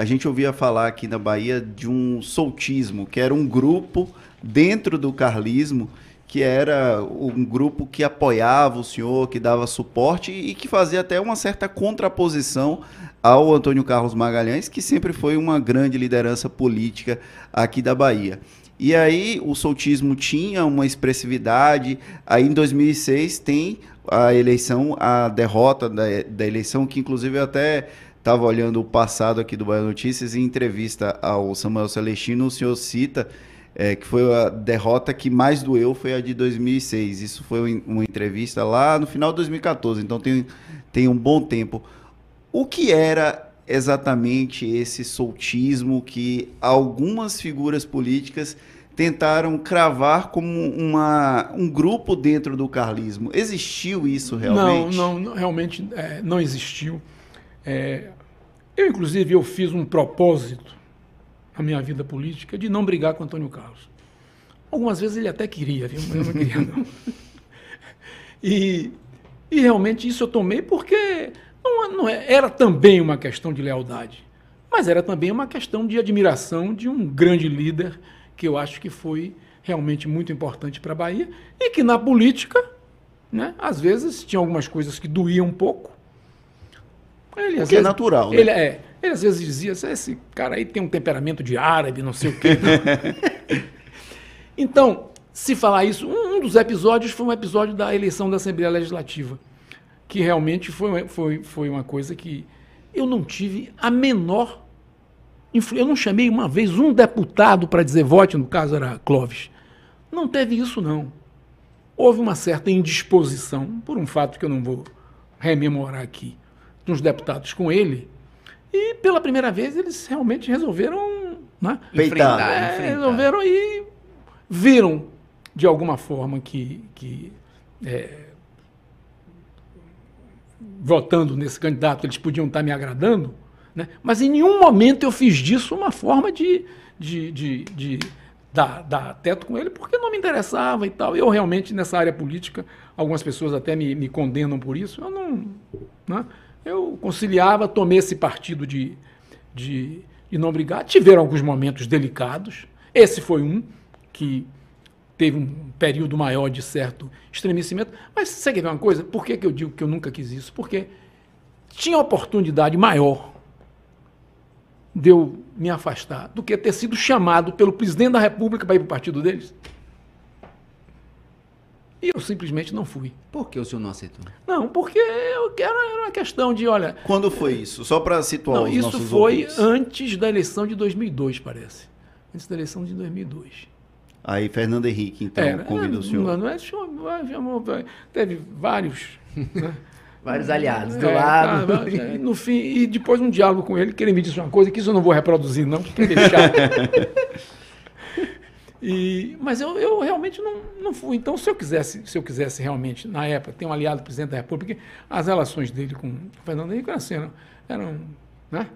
a gente ouvia falar aqui na Bahia de um soltismo, que era um grupo dentro do carlismo que era um grupo que apoiava o senhor, que dava suporte e que fazia até uma certa contraposição ao Antônio Carlos Magalhães, que sempre foi uma grande liderança política aqui da Bahia. E aí o soltismo tinha uma expressividade, aí em 2006 tem a eleição, a derrota da, da eleição, que inclusive até estava olhando o passado aqui do Bahia Notícias e em entrevista ao Samuel Celestino, o senhor cita é, que foi a derrota que mais doeu foi a de 2006. Isso foi uma entrevista lá no final de 2014, então tem, tem um bom tempo. O que era exatamente esse soltismo que algumas figuras políticas tentaram cravar como uma, um grupo dentro do carlismo? Existiu isso realmente? Não, não, não realmente é, não existiu. É, eu, inclusive, eu fiz um propósito na minha vida política de não brigar com Antônio Carlos. Algumas vezes ele até queria, viu? Mas eu não queria, não. E, e realmente isso eu tomei porque não, não é, era também uma questão de lealdade, mas era também uma questão de admiração de um grande líder que eu acho que foi realmente muito importante para a Bahia e que na política, né, às vezes tinha algumas coisas que doíam um pouco, ele, Porque é vezes, é natural, né? ele, né? é, ele às vezes dizia, esse cara aí tem um temperamento de árabe, não sei o quê. então, se falar isso, um dos episódios foi um episódio da eleição da Assembleia Legislativa, que realmente foi, foi, foi uma coisa que eu não tive a menor eu não chamei uma vez um deputado para dizer vote, no caso era Clóvis. Não teve isso, não. Houve uma certa indisposição, por um fato que eu não vou rememorar aqui, dos deputados com ele. E pela primeira vez eles realmente resolveram. Né? Peitar, é, enfrentar. Resolveram e viram de alguma forma que. que é, votando nesse candidato, eles podiam estar me agradando, né? mas em nenhum momento eu fiz disso uma forma de, de, de, de dar, dar, teto com ele, porque não me interessava e tal. Eu realmente, nessa área política, algumas pessoas até me, me condenam por isso, eu não. Né? eu conciliava, tomei esse partido de, de, de não brigar. Tiveram alguns momentos delicados. Esse foi um que teve um período maior de certo estremecimento. Mas você quer ver uma coisa? Por que, que eu digo que eu nunca quis isso? Porque tinha oportunidade maior de eu me afastar do que ter sido chamado pelo presidente da República para ir para o partido deles. E eu simplesmente não fui. Por que o senhor não aceitou? Não, porque eu quero era uma questão de, olha. Quando foi é, isso? Só para situar não, os isso foi ouvintes. antes da eleição de 2002, parece. Antes da eleição de 2002. Aí Fernando Henrique, então, é, convidou o senhor. Não, não é, senhor, teve vários. Né? Vários aliados do é, tá, lado. Tá, no fim, e depois um diálogo com ele, que ele me disse uma coisa que isso eu não vou reproduzir, não, porque é chato. E, mas eu, eu realmente não, não fui. Então, se eu quisesse, se eu quisesse realmente, na época, ter um aliado presidente da República, as relações dele com o Fernando Henrique assim, eram, eram né?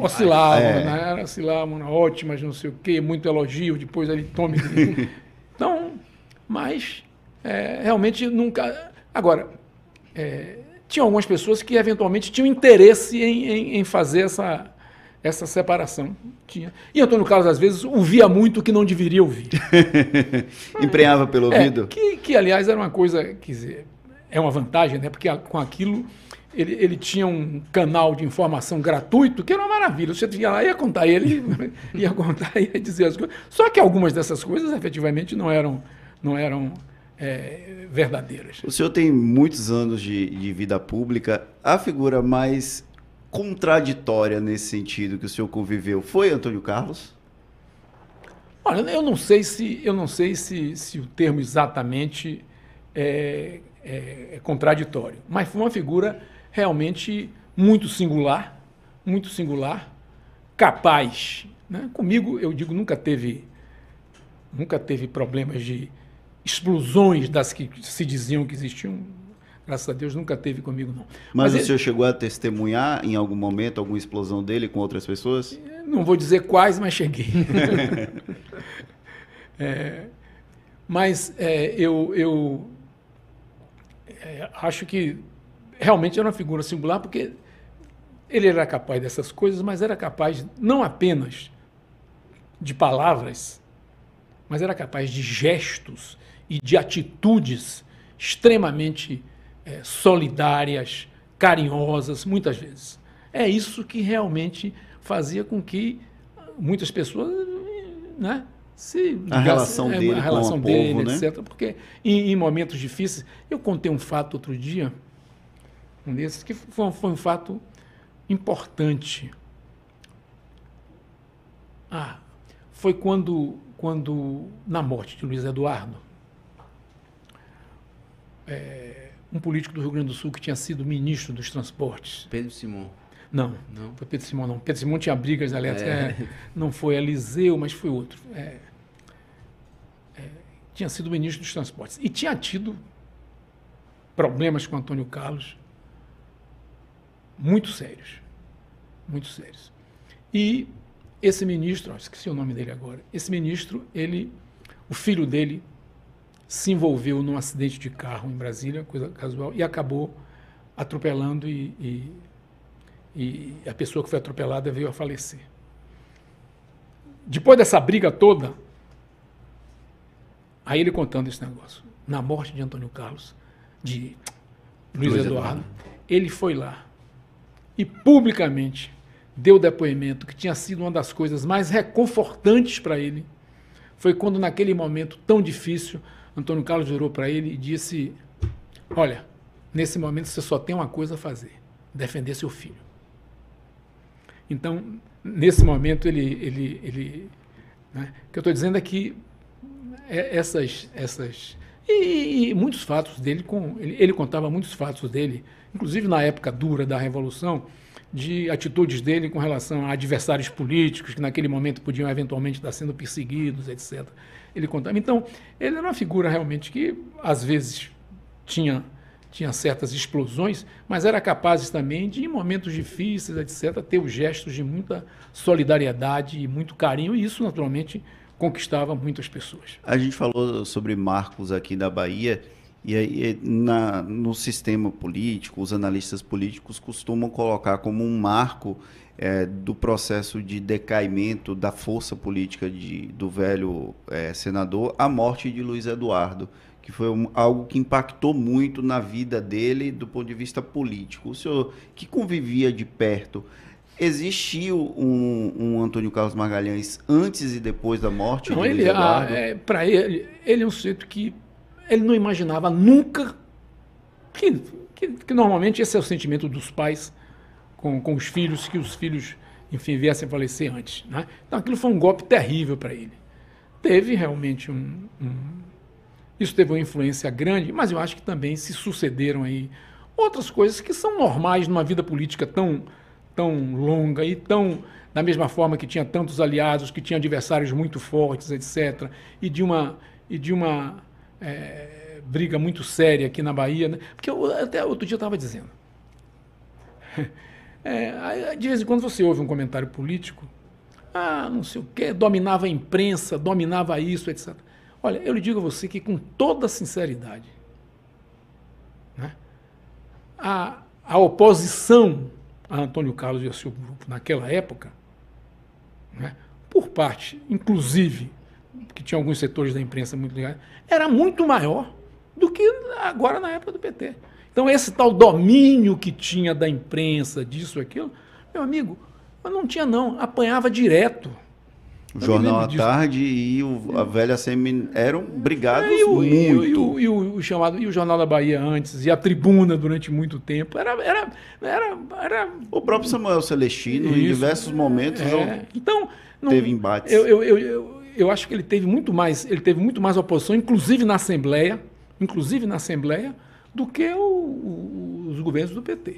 oscilavam, é. né? oscilavam, ótimas, não sei o quê, muito elogio, depois ele tome. então, mas é, realmente nunca. Agora, é, tinha algumas pessoas que eventualmente tinham interesse em, em, em fazer essa essa separação tinha. E Antônio Carlos, às vezes, ouvia muito o que não deveria ouvir. Emprenhava pelo é, ouvido? É, que, que, aliás, era uma coisa, quer dizer, é uma vantagem, né? Porque com aquilo ele, ele tinha um canal de informação gratuito que era uma maravilha. Você ia lá, ia contar ele, ia contar, ia dizer as coisas. Só que algumas dessas coisas, efetivamente, não eram. Não eram é, verdadeiras. O senhor tem muitos anos de, de vida pública. A figura mais contraditória nesse sentido que o senhor conviveu foi Antônio Carlos? Olha, eu não sei se eu não sei se, se o termo exatamente é, é, é contraditório, mas foi uma figura realmente muito singular, muito singular, capaz. Né? Comigo, eu digo, nunca teve nunca teve problemas de explosões das que se diziam que existiam Graças a Deus nunca teve comigo, não. Mas, Mas o ele... É- senhor chegou a testemunhar em algum momento alguma explosão dele com outras pessoas? É, não vou dizer quais, mas cheguei. é, mas é, eu, eu é, acho que realmente era uma figura singular, porque ele era capaz dessas coisas, mas era capaz não apenas de palavras, mas era capaz de gestos e de atitudes extremamente é, solidárias, carinhosas, muitas vezes. É isso que realmente fazia com que muitas pessoas né, se a relação é, dele, a relação com dele, povo, etc. Né? Porque em, em, momentos difíceis, eu contei um fato outro dia, um desses, que foi, foi um fato importante. Ah, foi quando, quando na morte de Luiz Eduardo, é, um político do Rio Grande do Sul que tinha sido ministro dos transportes. Pedro Simão. Não, não. Foi Pedro Simão, não. Pedro Simão tinha brigas elétricas. É. É, não foi Eliseu, mas foi outro. É, é, tinha sido ministro dos transportes. E tinha tido problemas com Antônio Carlos muito sérios. Muito sérios. E esse ministro, esqueci o nome dele agora, esse ministro, ele, o filho dele se envolveu num acidente de carro em Brasília, coisa casual, e acabou atropelando e, e, e a pessoa que foi atropelada veio a falecer. Depois dessa briga toda, aí ele contando esse negócio, na morte de Antônio Carlos, de Luiz, Luiz Eduardo, Eduardo, ele foi lá e publicamente deu depoimento que tinha sido uma das coisas mais reconfortantes para ele. Foi quando, naquele momento tão difícil, Antônio Carlos virou para ele e disse: Olha, nesse momento você só tem uma coisa a fazer: defender seu filho. Então, nesse momento, ele. ele, ele né? O que eu estou dizendo é que é, essas. essas e, e muitos fatos dele, com, ele, ele contava muitos fatos dele, inclusive na época dura da Revolução, de atitudes dele com relação a adversários políticos que naquele momento podiam eventualmente estar sendo perseguidos, etc ele contava. Então, ele era uma figura realmente que, às vezes, tinha, tinha certas explosões, mas era capaz também de, em momentos difíceis, etc., ter os gestos de muita solidariedade e muito carinho, e isso, naturalmente, conquistava muitas pessoas. A gente falou sobre Marcos aqui da Bahia. E aí, na, no sistema político, os analistas políticos costumam colocar como um marco é, do processo de decaimento da força política de, do velho é, senador, a morte de Luiz Eduardo, que foi um, algo que impactou muito na vida dele do ponto de vista político. O senhor, que convivia de perto, existiu um, um Antônio Carlos Magalhães antes e depois da morte não, de Luiz ah, Eduardo? É, Para ele, ele é um sujeito que ele não imaginava nunca que, que, que normalmente esse é o sentimento dos pais com, com os filhos, que os filhos, enfim, viessem a falecer antes. Né? Então aquilo foi um golpe terrível para ele. Teve realmente um, um, Isso teve uma influência grande, mas eu acho que também se sucederam aí outras coisas que são normais numa vida política tão, tão longa e tão. Da mesma forma que tinha tantos aliados, que tinha adversários muito fortes, etc., e de uma, e de uma é, briga muito séria aqui na Bahia. Né? Porque eu, até outro dia eu estava dizendo. É, de vez em quando você ouve um comentário político, ah, não sei o quê, dominava a imprensa, dominava isso, etc. Olha, eu lhe digo a você que com toda sinceridade, né, a, a oposição a Antônio Carlos e ao seu grupo naquela época, né, por parte, inclusive, que tinha alguns setores da imprensa muito ligados, era muito maior do que agora na época do PT. Então, esse tal domínio que tinha da imprensa, disso, aquilo, meu amigo, mas não tinha, não. Apanhava direto. O Jornal à Tarde e o, a é. velha CM eram brigados é, e o, muito. E o, e, o, e o, chamado, e o Jornal da Bahia antes, e a Tribuna durante muito tempo. Era. era, era, era o próprio Samuel Celestino, isso, em diversos momentos, é, então, não, teve embates. Eu, eu, eu, eu, eu acho que ele teve muito mais, ele teve muito mais oposição, inclusive na Assembleia. Inclusive na Assembleia do que o, o, os governos do PT.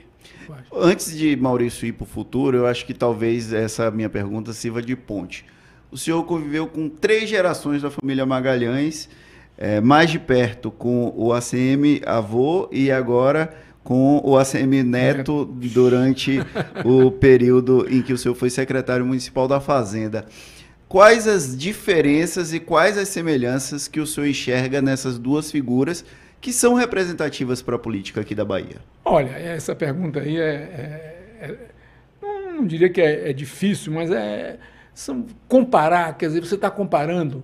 Antes de Maurício ir para o futuro, eu acho que talvez essa minha pergunta sirva de ponte. O senhor conviveu com três gerações da família Magalhães, é, mais de perto com o ACM avô e agora com o ACM Neto durante o período em que o senhor foi secretário municipal da Fazenda. Quais as diferenças e quais as semelhanças que o senhor enxerga nessas duas figuras? que são representativas para a política aqui da Bahia? Olha, essa pergunta aí é. é, é não, não, diria que é, é difícil, mas é. São, comparar, quer dizer, você está comparando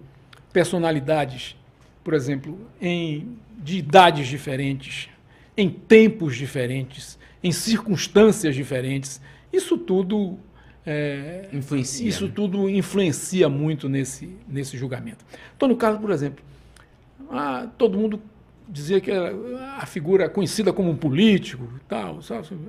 personalidades, por exemplo, em, de idades diferentes, em tempos diferentes, em circunstâncias diferentes. Isso tudo é, influencia. Isso né? tudo influencia muito nesse, nesse julgamento. no caso, por exemplo, ah, todo mundo dizia que era a figura conhecida como um político e tal, sabe? Assim.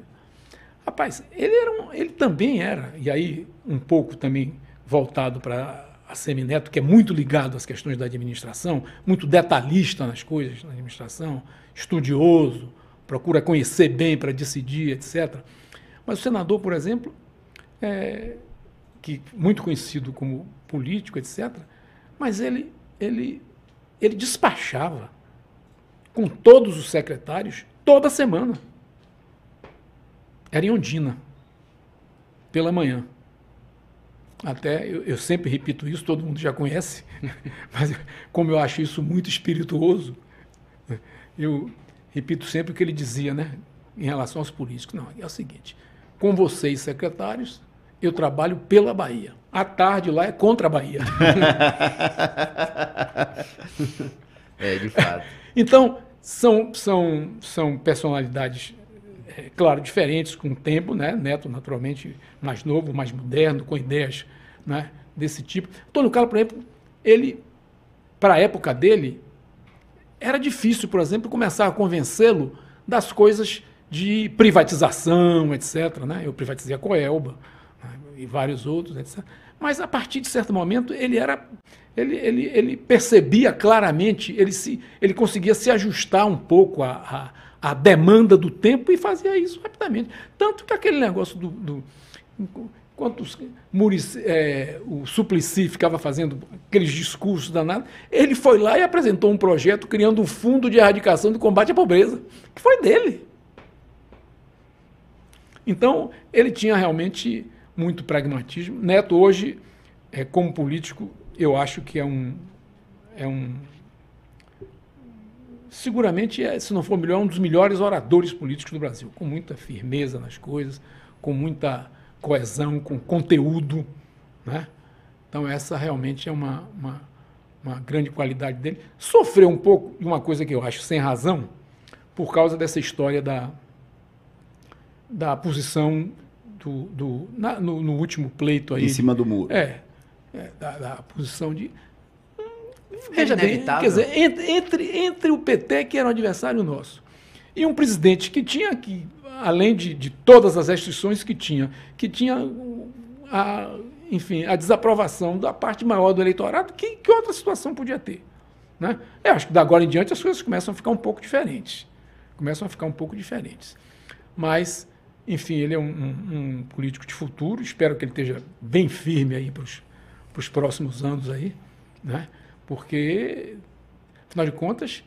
Rapaz, ele, era um, ele também era, e aí um pouco também voltado para a Semineto, que é muito ligado às questões da administração, muito detalhista nas coisas na administração, estudioso, procura conhecer bem para decidir, etc. Mas o senador, por exemplo, é, que muito conhecido como político, etc., mas ele, ele, ele despachava com todos os secretários toda semana. Era em Ondina, pela manhã. Até eu, eu sempre repito isso, todo mundo já conhece, mas como eu acho isso muito espirituoso, eu repito sempre o que ele dizia, né, em relação aos políticos. Não, é o seguinte: com vocês, secretários, eu trabalho pela Bahia. À tarde lá é contra a Bahia. É, de fato. então, são, são, são personalidades, é, claro, diferentes com o tempo, né? Neto, naturalmente, mais novo, mais moderno, com ideias né? desse tipo. Antônio Carlos, por exemplo, ele, para a época dele, era difícil, por exemplo, começar a convencê-lo das coisas de privatização, etc. Né? Eu privatizei a Coelba né? e vários outros, etc. Mas a partir de certo momento ele era ele, ele, ele percebia claramente, ele, se, ele conseguia se ajustar um pouco à, à, à demanda do tempo e fazia isso rapidamente. Tanto que aquele negócio do. do enquanto os, Muricy, é, o Suplicy ficava fazendo aqueles discursos danados, ele foi lá e apresentou um projeto criando um fundo de erradicação de combate à pobreza, que foi dele. Então, ele tinha realmente muito pragmatismo. Neto, hoje, é, como político, eu acho que é um. É um seguramente, é, se não for melhor, é um dos melhores oradores políticos do Brasil, com muita firmeza nas coisas, com muita coesão, com conteúdo. Né? Então, essa realmente é uma, uma, uma grande qualidade dele. Sofreu um pouco de uma coisa que eu acho sem razão, por causa dessa história da, da posição do, do na, no, no, último pleito aí. Em cima do muro. É, é, da, da, posição de. Hum, é veja bem, quer dizer, entre, entre, entre o PT, que era um adversário nosso, e um presidente que tinha, que, além de, de todas as restrições que tinha, que tinha hum, a, enfim, a desaprovação da parte maior do eleitorado, que, que outra situação podia ter? Né? Eu acho que da agora em diante as coisas começam a ficar um pouco diferentes. Começam a ficar um pouco diferentes. Mas, enfim, ele é um, um, um político de futuro, espero que ele esteja bem firme aí para os para os próximos anos aí, né? Porque, afinal de contas,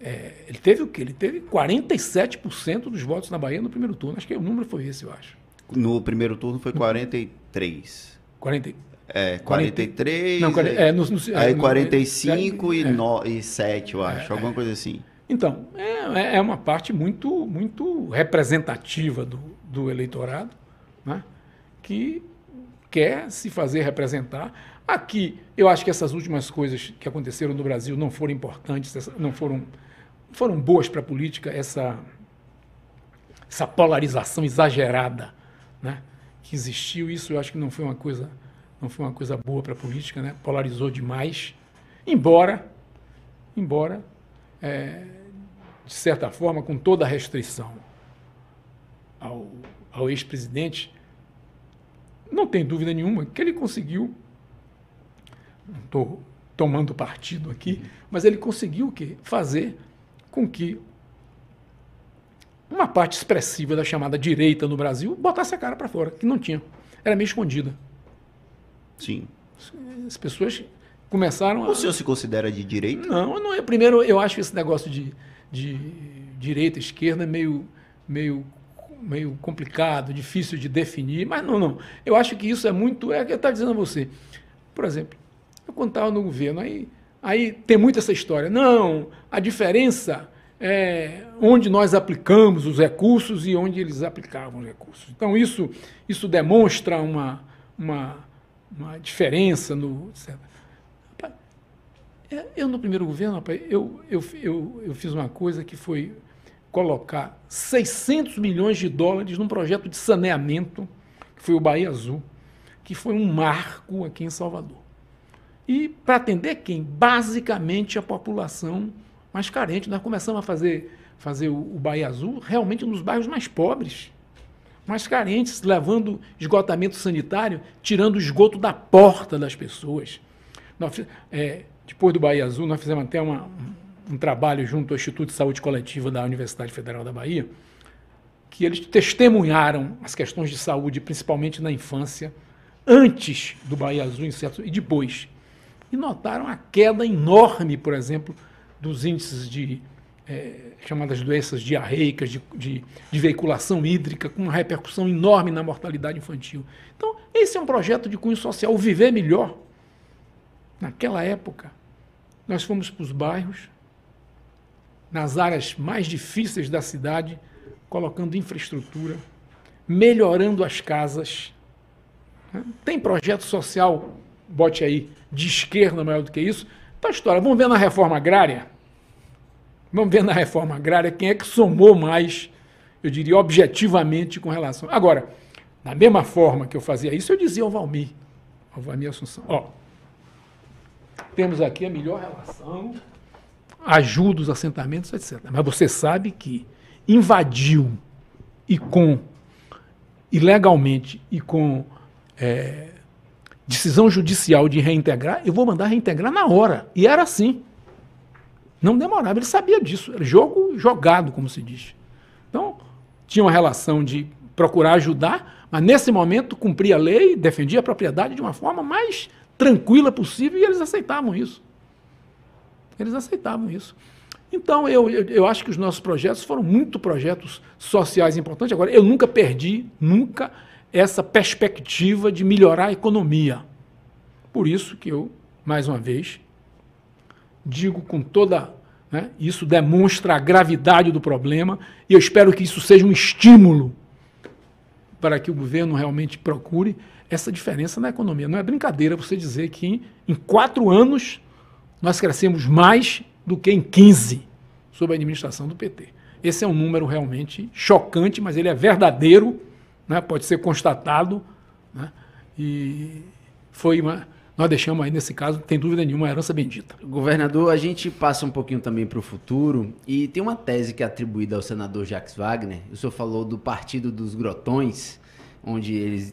é, ele teve o quê? Ele teve 47% dos votos na Bahia no primeiro turno. Acho que o número foi esse, eu acho. No primeiro turno foi 43. 40, é, 43. Não, 40, é, no, no, é, aí é, no, 45 é, e, no, e 7, eu acho, é, alguma coisa assim. Então, é, é uma parte muito, muito representativa do, do eleitorado, né? que quer se fazer representar. Aqui, eu acho que essas últimas coisas que aconteceram no Brasil não foram importantes, não foram, foram boas para a política, essa, essa polarização exagerada né, que existiu. Isso eu acho que não foi uma coisa, não foi uma coisa boa para a política, né? polarizou demais. Embora, embora é, de certa forma, com toda a restrição ao, ao ex-presidente, não tem dúvida nenhuma que ele conseguiu, não estou tomando partido aqui, mas ele conseguiu o quê? Fazer com que uma parte expressiva da chamada direita no Brasil botasse a cara para fora, que não tinha. Era meio escondida. Sim. As pessoas começaram a... O senhor se considera de direita? Não, não é. primeiro eu acho esse negócio de, de direita, esquerda meio, meio meio complicado, difícil de definir, mas não, não. Eu acho que isso é muito. É o que eu estava tá dizendo a você. Por exemplo, eu contava no governo, aí, aí tem muito essa história. Não, a diferença é onde nós aplicamos os recursos e onde eles aplicavam os recursos. Então, isso, isso demonstra uma, uma, uma diferença no. É, eu, no primeiro governo, rapaz, eu, eu, eu, eu fiz uma coisa que foi colocar 600 milhões de dólares num projeto de saneamento, que foi o Bahia Azul, que foi um marco aqui em Salvador. E para atender quem? Basicamente a população mais carente. Nós começamos a fazer, fazer o, o Bahia Azul realmente nos bairros mais pobres, mais carentes, levando esgotamento sanitário, tirando o esgoto da porta das pessoas. Nós, é, depois do Bahia Azul, nós fizemos até uma, um trabalho junto ao Instituto de Saúde Coletiva da Universidade Federal da Bahia, que eles testemunharam as questões de saúde, principalmente na infância, antes do Bahia Azul e depois. E notaram a queda enorme, por exemplo, dos índices de é, chamadas doenças diarreicas, de, de, de, veiculação hídrica, com uma repercussão enorme na mortalidade infantil. Então, esse é um projeto de cunho social, o viver melhor. Naquela época, nós fomos para os bairros, nas áreas mais difíceis da cidade, colocando infraestrutura, melhorando as casas. Né? Tem projeto social, bote aí, de esquerda maior do que isso. Tá história. Vamos ver na reforma agrária? Vamos ver na reforma agrária quem é que somou mais, eu diria, objetivamente com relação. Agora, da mesma forma que eu fazia isso, eu dizia ao Valmir, ao Valmir Assunção, ó, temos aqui a melhor relação ajuda os assentamentos, etc. Mas você sabe que invadiu e com ilegalmente e com é, decisão judicial de reintegrar, eu vou mandar reintegrar na hora. E era assim. Não demorava, ele sabia disso. Era jogo jogado, como se diz. Então, tinha uma relação de procurar ajudar, mas nesse momento cumpria a lei, defendia a propriedade de uma forma mais tranquila possível e eles aceitavam isso. Eles aceitavam isso. Então, eu, eu, eu, acho que os nossos projetos foram muito projetos sociais importantes. Agora, eu nunca perdi, nunca, essa perspectiva de melhorar a economia. Por isso que eu, mais uma vez, digo com toda. Né, isso demonstra a gravidade do problema e eu espero que isso seja um estímulo para que o governo realmente procure essa diferença na economia. Não é brincadeira você dizer que em quatro anos nós crescemos mais do que em 15 sob a administração do PT. Esse é um número realmente chocante, mas ele é verdadeiro, né? pode ser constatado. Né? E foi uma. Nós deixamos aí, nesse caso, tem dúvida nenhuma, herança bendita. Governador, a gente passa um pouquinho também para o futuro e tem uma tese que é atribuída ao senador Jacques Wagner. O senhor falou do Partido dos Grotões, onde eles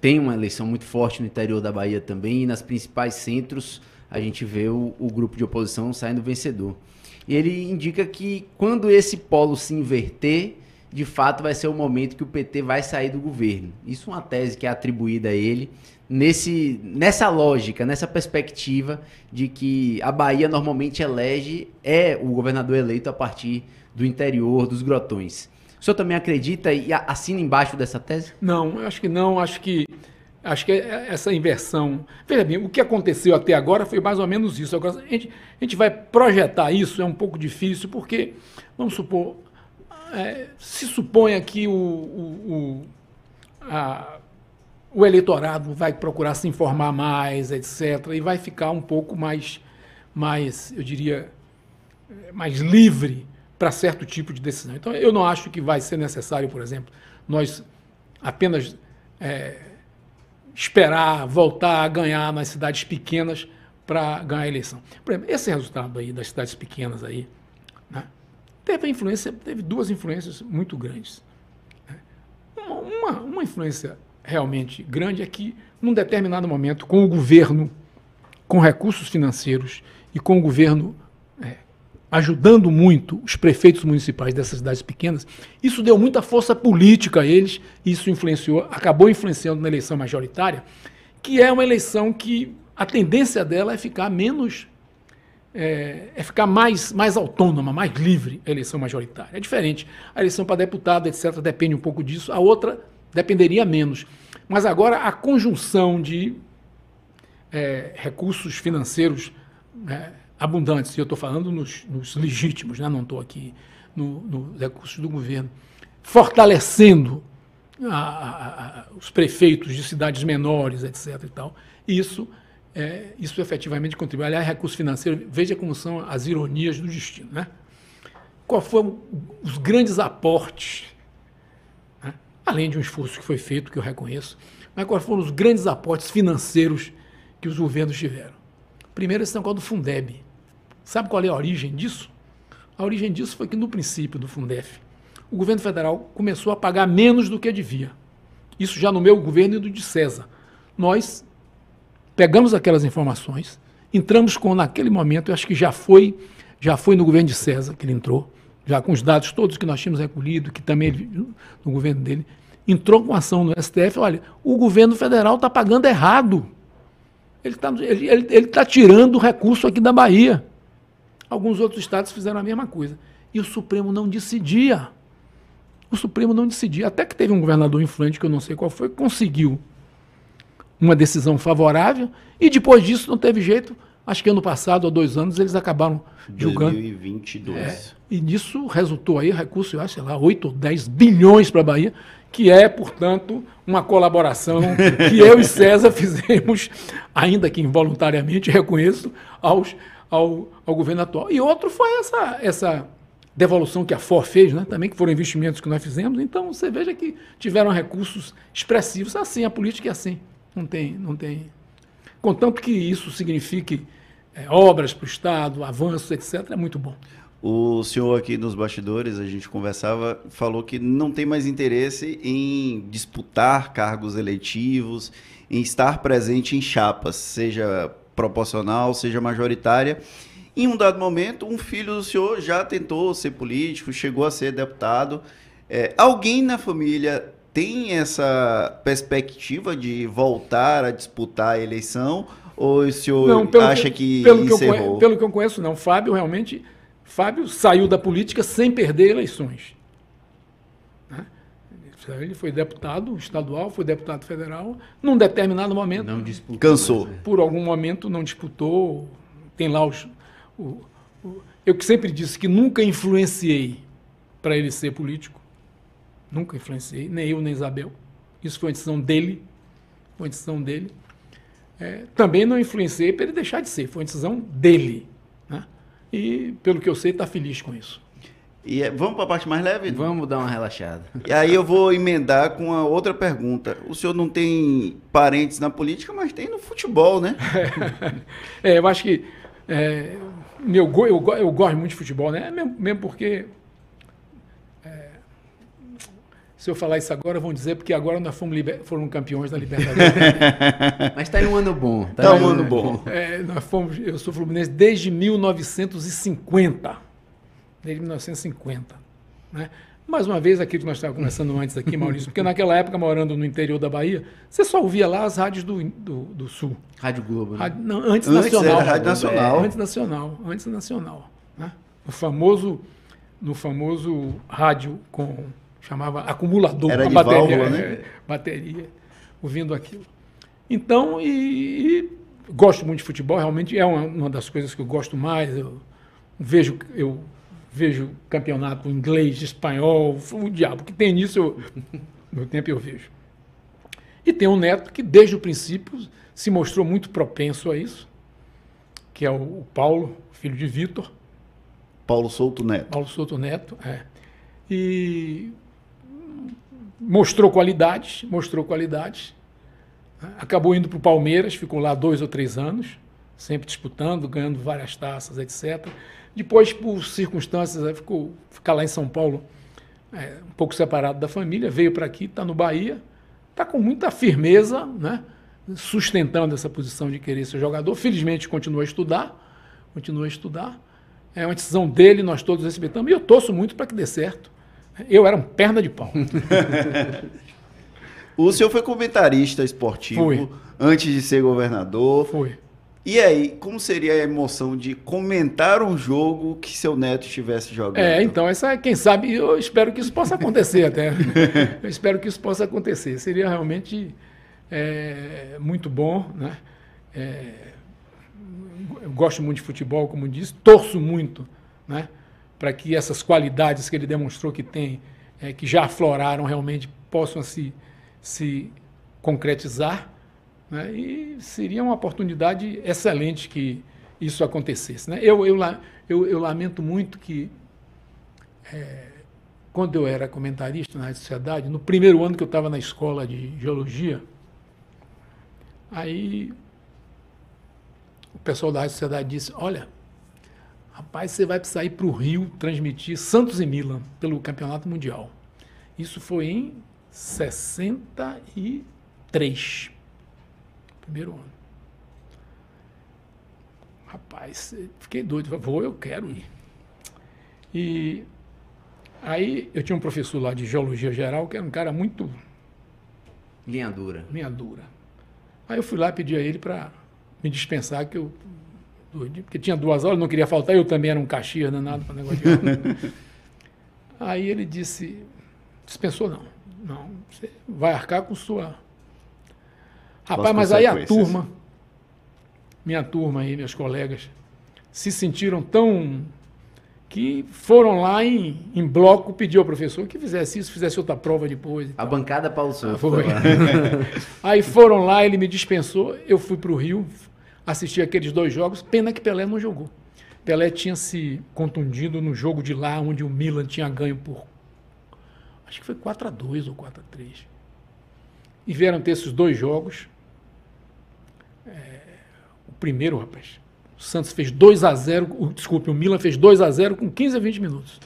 têm uma eleição muito forte no interior da Bahia também e nas principais centros a gente vê o, o grupo de oposição saindo vencedor. E ele indica que quando esse polo se inverter, de fato vai ser o momento que o PT vai sair do governo. Isso é uma tese que é atribuída a ele nesse, nessa lógica, nessa perspectiva de que a Bahia normalmente elege é o governador eleito a partir do interior, dos grotões. O senhor também acredita e assina embaixo dessa tese? Não, eu acho que não. Acho que Acho que é, é essa inversão. Veja bem, o que aconteceu até agora foi mais ou menos isso. Agora, a gente, a gente vai projetar isso, é um pouco difícil, porque, vamos supor, é, se suponha que o, o, o, a, o eleitorado vai procurar se informar mais, etc., e vai ficar um pouco mais, mais eu diria, mais livre para certo tipo de decisão. Então, eu não acho que vai ser necessário, por exemplo, nós apenas. É, esperar voltar a ganhar nas cidades pequenas para ganhar a eleição. Por exemplo, esse resultado aí das cidades pequenas aí, né, teve influência, teve duas influências muito grandes. Né. Uma, uma, uma influência realmente grande é que, num determinado momento, com o governo, com recursos financeiros e com o governo ajudando muito os prefeitos municipais dessas cidades pequenas, isso deu muita força política a eles, isso influenciou, acabou influenciando na eleição majoritária, que é uma eleição que a tendência dela é ficar menos é, é, ficar mais, mais autônoma, mais livre a eleição majoritária. É diferente. A eleição para deputado, etc., depende um pouco disso, a outra dependeria menos. Mas agora a conjunção de é, recursos financeiros é, abundantes, e eu estou falando nos, nos, legítimos, né? não estou aqui nos no recursos do governo, fortalecendo a, a, a, os prefeitos de cidades menores, etc. E tal. Isso, é, isso efetivamente contribui. Aliás, recurso financeiro, veja como são as ironias do destino. Né? Qual foram os grandes aportes, né? além de um esforço que foi feito, que eu reconheço, mas quais foram os grandes aportes financeiros que os governos tiveram? Primeiro, esse negócio do Fundeb. Sabe qual é a origem disso? A origem disso foi que no princípio do Fundef, o governo federal começou a pagar menos do que devia. Isso já no meu governo e do de César. Nós pegamos aquelas informações, entramos com naquele momento, eu acho que já foi, já foi no governo de César que ele entrou, já com os dados todos que nós tínhamos recolhido, que também ele, no governo dele, entrou com ação no STF, olha, o governo federal está pagando errado. Ele está ele, ele, ele tá tirando o recurso aqui da Bahia. Alguns outros estados fizeram a mesma coisa. E o Supremo não decidia. O Supremo não decidia. Até que teve um governador influente, que eu não sei qual foi, que conseguiu uma decisão favorável. E depois disso não teve jeito. Acho que ano passado, há dois anos, eles acabaram julgando. 2022. É, e disso resultou aí recurso, eu acho, sei lá, 8 ou 10 bilhões para a Bahia, que é, portanto, uma colaboração que eu e César fizemos, ainda que involuntariamente, reconheço, aos ao, ao governo atual. E outro foi essa, essa devolução que a FOR fez, né? também que foram investimentos que nós fizemos. Então você veja que tiveram recursos expressivos. Assim, a política é assim. Não tem, não tem. Contanto que isso signifique é, obras para o Estado, avanços, etc., é muito bom. O senhor aqui nos bastidores, a gente conversava, falou que não tem mais interesse em disputar cargos eleitivos, em estar presente em chapas, seja proporcional, seja majoritária. Em um dado momento, um filho do senhor já tentou ser político, chegou a ser deputado. É, alguém na família tem essa perspectiva de voltar a disputar a eleição? Ou o senhor não, acha que, que pelo encerrou? Que eu, pelo que eu conheço, não. Fábio realmente... Fábio saiu da política sem perder eleições. Ele foi deputado estadual, foi deputado federal, num determinado momento. Não disputou. Cansou. Né? Por algum momento não disputou. Tem lá os. O, o, eu que sempre disse que nunca influenciei para ele ser político. Nunca influenciei, nem eu, nem Isabel. Isso foi uma decisão dele. Foi uma decisão dele. É, também não influenciei para ele deixar de ser. Foi uma decisão dele. Né? E, pelo que eu sei, está feliz com isso. E é, vamos para a parte mais leve? Vamos dar uma relaxada. E aí eu vou emendar com a outra pergunta. O senhor não tem parentes na política, mas tem no futebol, né? é, eu acho que é, meu, eu, eu, gosto muito de futebol, né? É mesmo, mesmo porque. É, se eu falar isso agora, vão dizer porque agora nós fomos liber, campeões da Libertadores. Mas está em um ano bom. Está tá, tá um ano bom. É, nós fomos, eu sou fluminense desde 1950 desde 1950. Né? Mais uma vez, aquilo que nós estávamos conversando antes aqui, Maurício, porque naquela época, morando no interior da Bahia, você só ouvia lá as rádios do, do, do Sul. Rádio Globo. Né? Rádio, não, antes, antes Nacional. Era Rádio Nacional. É, antes Nacional. Antes Nacional. Né? No, famoso, no famoso rádio com. chamava acumulador. Era de bateria, válvula, né? É, bateria, ouvindo aquilo. Então, e, e gosto muito de futebol, realmente é uma, uma das coisas que eu gosto mais. Eu vejo. eu vejo campeonato inglês, espanhol, o diabo que tem nisso, eu, meu tempo eu vejo. E tem um neto que desde o princípio se mostrou muito propenso a isso, que é o Paulo, filho de Vitor. Paulo Souto Neto. Paulo Souto Neto, é. E mostrou qualidades, mostrou qualidades. Acabou indo para o Palmeiras, ficou lá dois ou três anos, sempre disputando, ganhando várias taças, etc. Depois, por circunstâncias, ficou ficar lá em São Paulo, é, um pouco separado da família, veio para aqui, está no Bahia, está com muita firmeza, né? sustentando essa posição de querer ser jogador. Felizmente, continua a estudar, continua a estudar. É uma decisão dele, nós todos respeitamos, e eu torço muito para que dê certo. Eu era um perna de pau. o senhor foi comentarista esportivo Fui. antes de ser governador. Foi. E aí, como seria a emoção de comentar um jogo que seu neto estivesse jogando? É, então, essa, quem sabe, eu espero que isso possa acontecer até. eu espero que isso possa acontecer. Seria realmente é, muito bom, né? É, eu gosto muito de futebol, como disse, torço muito, né? Para que essas qualidades que ele demonstrou que tem, é, que já afloraram realmente, possam se, se concretizar. Né? E seria uma oportunidade excelente que isso acontecesse. Né? Eu, eu, eu, eu lamento muito que, é, quando eu era comentarista na Rádio Sociedade, no primeiro ano que eu estava na escola de geologia, aí o pessoal da Rádio Sociedade disse: Olha, rapaz, você vai precisar ir para o Rio transmitir Santos e Milan pelo Campeonato Mundial. Isso foi em 63. Primeiro ano. Rapaz, fiquei doido. Vou, eu quero ir. E aí eu tinha um professor lá de Geologia Geral, que era um cara muito. Linha dura. Linha dura. Aí eu fui lá pedir a ele para me dispensar, que eu. Porque tinha duas aulas, não queria faltar, eu também era um caxias danado para negócio de aí ele disse: dispensou não. Não, você vai arcar com sua Rapaz, mas aí a turma, minha turma aí, meus colegas, se sentiram tão. que foram lá em, em bloco pedir ao professor que fizesse isso, fizesse outra prova depois. A tal. bancada pausou. Ah, foi. aí foram lá, ele me dispensou, eu fui para o Rio, assisti aqueles dois jogos, pena que Pelé não jogou. Pelé tinha se contundido no jogo de lá, onde o Milan tinha ganho por. acho que foi 4 a 2 ou 4 a 3 E vieram ter esses dois jogos primeiro, rapaz. O Santos fez 2 a 0 desculpe, o Milan fez 2 a 0 com 15 a 20 minutos.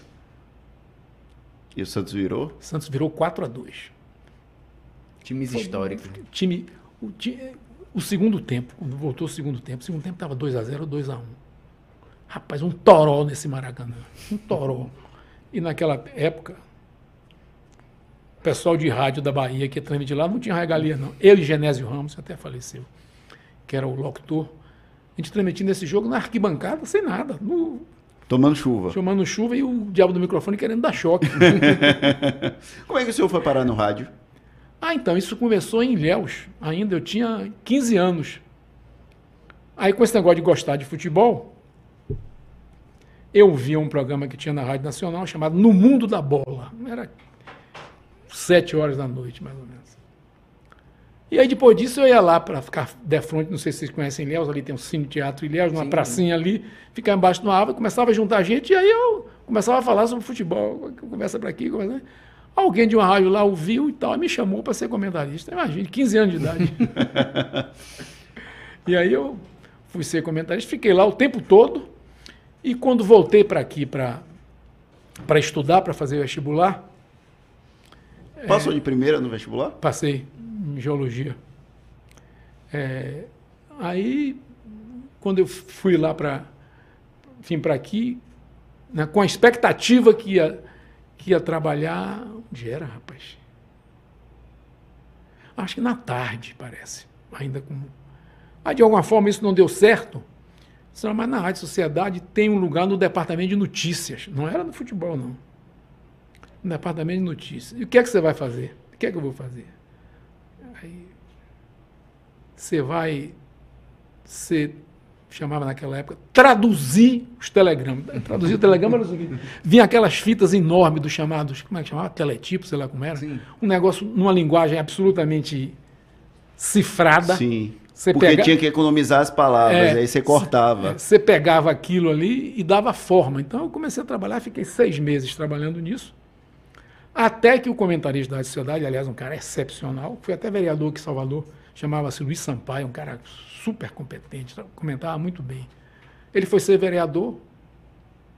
E o Santos virou? O Santos virou 4 a 2 Times Foi, históricos. Time, o, o, segundo tempo, quando voltou o segundo tempo, o segundo tempo estava 2 a 0 2 a 1 Rapaz, um toró nesse Maracanã. Um toró. E naquela época, o pessoal de rádio da Bahia que é de lá não tinha regalia, não. Ele, Genésio Ramos, até faleceu, que era o locutor a gente transmitindo esse jogo na arquibancada, sem nada. No... Tomando chuva. Tomando chuva e o diabo do microfone querendo dar choque. Como é que o senhor foi parar no rádio? Ah, então, isso começou em Léus, Ainda eu tinha 15 anos. Aí, com esse negócio de gostar de futebol, eu via um programa que tinha na Rádio Nacional chamado No Mundo da Bola. Era sete horas da noite, mais ou menos. E aí depois disso eu ia lá para ficar de frente, não sei se vocês conhecem Ilhéus, ali tem um cine teatro Ilhéus, uma Sim. pracinha ali, ficar embaixo de uma árvore, começava a juntar gente e aí eu começava a falar sobre futebol, começa para aqui, começa... Alguém de uma rádio lá ouviu e tal, e me chamou para ser comentarista. Imagina, 15 anos de idade. e aí eu fui ser comentarista, fiquei lá o tempo todo. E quando voltei para aqui para estudar, para fazer vestibular. Passou é... de primeira no vestibular? Passei em geologia. É, aí, quando eu fui lá para, vim para aqui, né, com a expectativa que ia, que ia trabalhar, onde era, rapaz? Acho que na tarde, parece, ainda com... Aí, de alguma forma, isso não deu certo, mas na Rádio Sociedade tem um lugar no departamento de notícias, não era no futebol, não. No departamento de notícias. E o que é que você vai fazer? O que é que eu vou fazer? Aí você vai ser chamava naquela época, traduzir os telegramas. É, traduzir o telegrama era o seguinte: vinha aquelas fitas enormes dos chamados, como é que chamava? Teletipo, sei lá como era. Sim. Um negócio numa linguagem absolutamente cifrada. Sim. Você Porque pega... tinha que economizar as palavras, é, aí você cortava. Você pegava aquilo ali e dava forma. Então eu comecei a trabalhar, fiquei seis meses trabalhando nisso. Até que o comentarista da sociedade, aliás, um cara excepcional, foi até vereador aqui em Salvador, chamava-se Luiz Sampaio, um cara super competente, comentava muito bem. Ele foi ser vereador.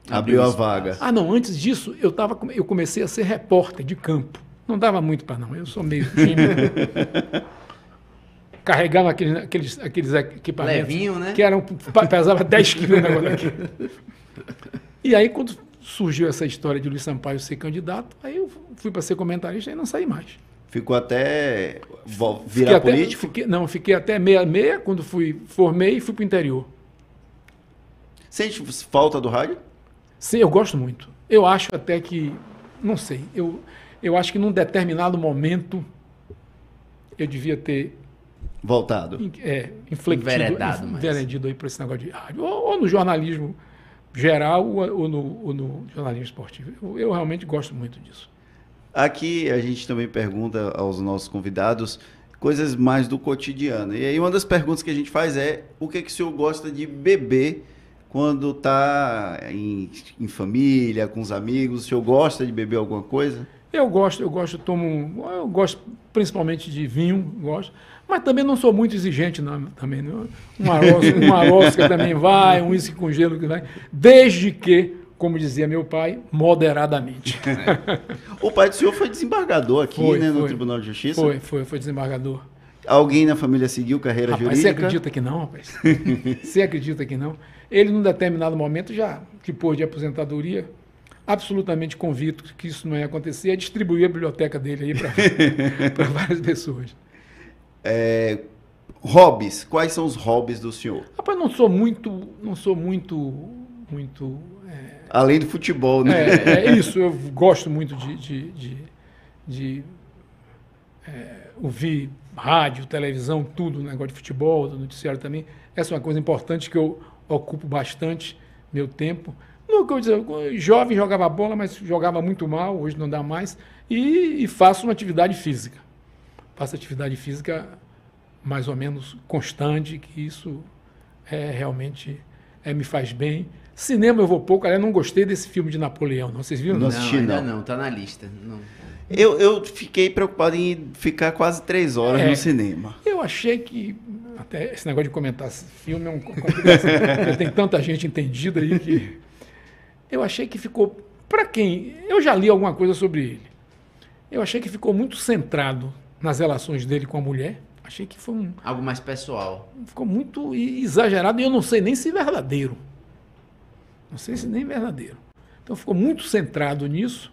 Abriu, a vaga. Ah, não, antes disso, eu, tava, eu comecei a ser repórter de campo. Não dava muito para não, eu sou meio tímido. Carregava aqueles, aqueles, aqueles equipamentos. Levinho, né? Que eram, pesava 10 quilos o negócio daqui. E aí, quando surgiu essa história de Luiz Sampaio ser candidato, aí eu fui para ser comentarista e não saí mais. Ficou até virar até, político? Fiquei, não, fiquei até meia-meia quando fui, formei e fui para o interior. Sente falta do rádio? Sim, eu gosto muito. Eu acho até que, não sei, eu, eu acho que num determinado momento eu devia ter voltado. É, infletido, enveredido aí para esse negócio de rádio. Ou, ou, no jornalismo geral ou no, ou no jornalismo esportivo. Eu, eu realmente gosto muito disso. Aqui a gente também pergunta aos nossos convidados coisas mais do cotidiano. E aí uma das perguntas que a gente faz é o que, é que o senhor gosta de beber quando está em, em, família, com os amigos? O senhor gosta de beber alguma coisa? Eu gosto, eu gosto, tomo, eu gosto principalmente de vinho, gosto, mas também não sou muito exigente não, também. Não. Uma rosca, uma rosca também vai, um uísque com gelo que vai, desde que, como dizia meu pai, moderadamente. É. O pai do senhor foi desembargador aqui, foi, né, no foi. Tribunal de Justiça? Foi, foi, foi desembargador. Alguém na família seguiu carreira rapaz, jurídica? Você acredita que não, rapaz? você acredita que não? Ele, num determinado momento, já que pôs de aposentadoria, absolutamente convicto que isso não ia acontecer, é distribuir a biblioteca dele aí para várias pessoas. É, hobbies, quais são os hobbies do senhor? Rapaz, não sou muito, não sou muito, muito. É... Além do futebol, né? É, é isso. Eu gosto muito de, de, de, de é, ouvir rádio, televisão, tudo, negócio né? de futebol, do noticiário também. Essa é uma coisa importante que eu ocupo bastante meu tempo. Não, jovem jogava bola, mas jogava muito mal, hoje não dá mais. E, e faço uma atividade física. Faço atividade física mais ou menos constante, que isso é, realmente é, me faz bem. Cinema eu vou pouco, aliás, não gostei desse filme de Napoleão, não. Vocês viram? Não, assisti, não. não, está na lista. Não. Eu, eu fiquei preocupado em ficar quase três horas é, no cinema. Eu achei que. Até esse negócio de comentar filme é um. Tem tanta gente entendida aí que eu achei que ficou. Para quem? Eu já li alguma coisa sobre ele. Eu achei que ficou muito centrado nas relações dele com a mulher. Achei que foi um. Algo mais pessoal. Ficou muito exagerado e eu não sei nem se é verdadeiro. Não sei se nem é verdadeiro. Então ficou muito centrado nisso.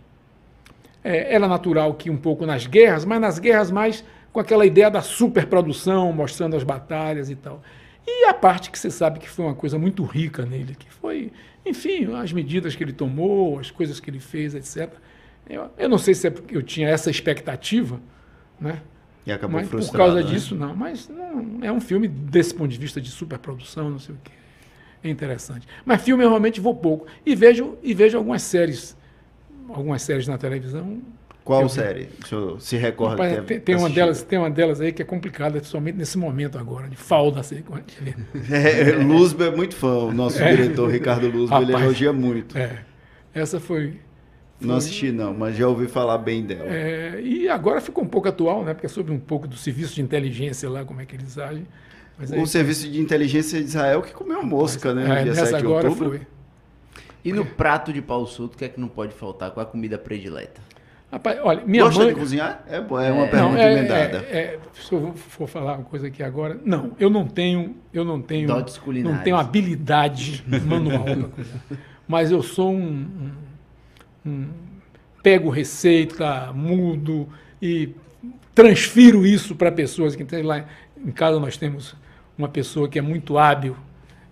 É, era natural que um pouco nas guerras, mas nas guerras mais com aquela ideia da superprodução, mostrando as batalhas e tal. E a parte que você sabe que foi uma coisa muito rica nele, que foi, enfim, as medidas que ele tomou, as coisas que ele fez, etc. Eu, eu não sei se é porque eu tinha essa expectativa, né? E acabou mas Por causa né? disso, não. Mas não, é um filme, desse ponto de vista de superprodução, não sei o quê. É interessante. Mas filme eu realmente vou pouco. E vejo, e vejo algumas séries, algumas séries na televisão qual eu, série? O senhor se recorda? que tem, tem uma delas, tem uma delas aí que é complicada, somente nesse momento agora, de falda. Assim, é, é. é, é Luzbe é muito fã, o nosso é. diretor Ricardo Luzbe, ele elogia muito. É. Essa foi, foi, Não assisti, não, mas já ouvi falar bem dela. É, e agora ficou um pouco atual, né? Porque é sobre um pouco do serviço de inteligência lá, como é que eles agem. Aí, o serviço de inteligência de Israel que comeu rapaz, mosca, né? No dia 7 de outubro. Foi. E no prato de pau solto, o que é que não pode faltar? Qual a comida predileta? Rapaz, olha, minha Gosta mãe... de cozinhar? É, é uma é, pergunta é, emendada. É, é, se eu for falar uma coisa aqui agora, não, eu não tenho, eu não tenho, não tenho habilidade manual para Mas eu sou um, um, um, pego receita, mudo e transfiro isso para pessoas que tem lá em casa nós temos uma pessoa que é muito hábil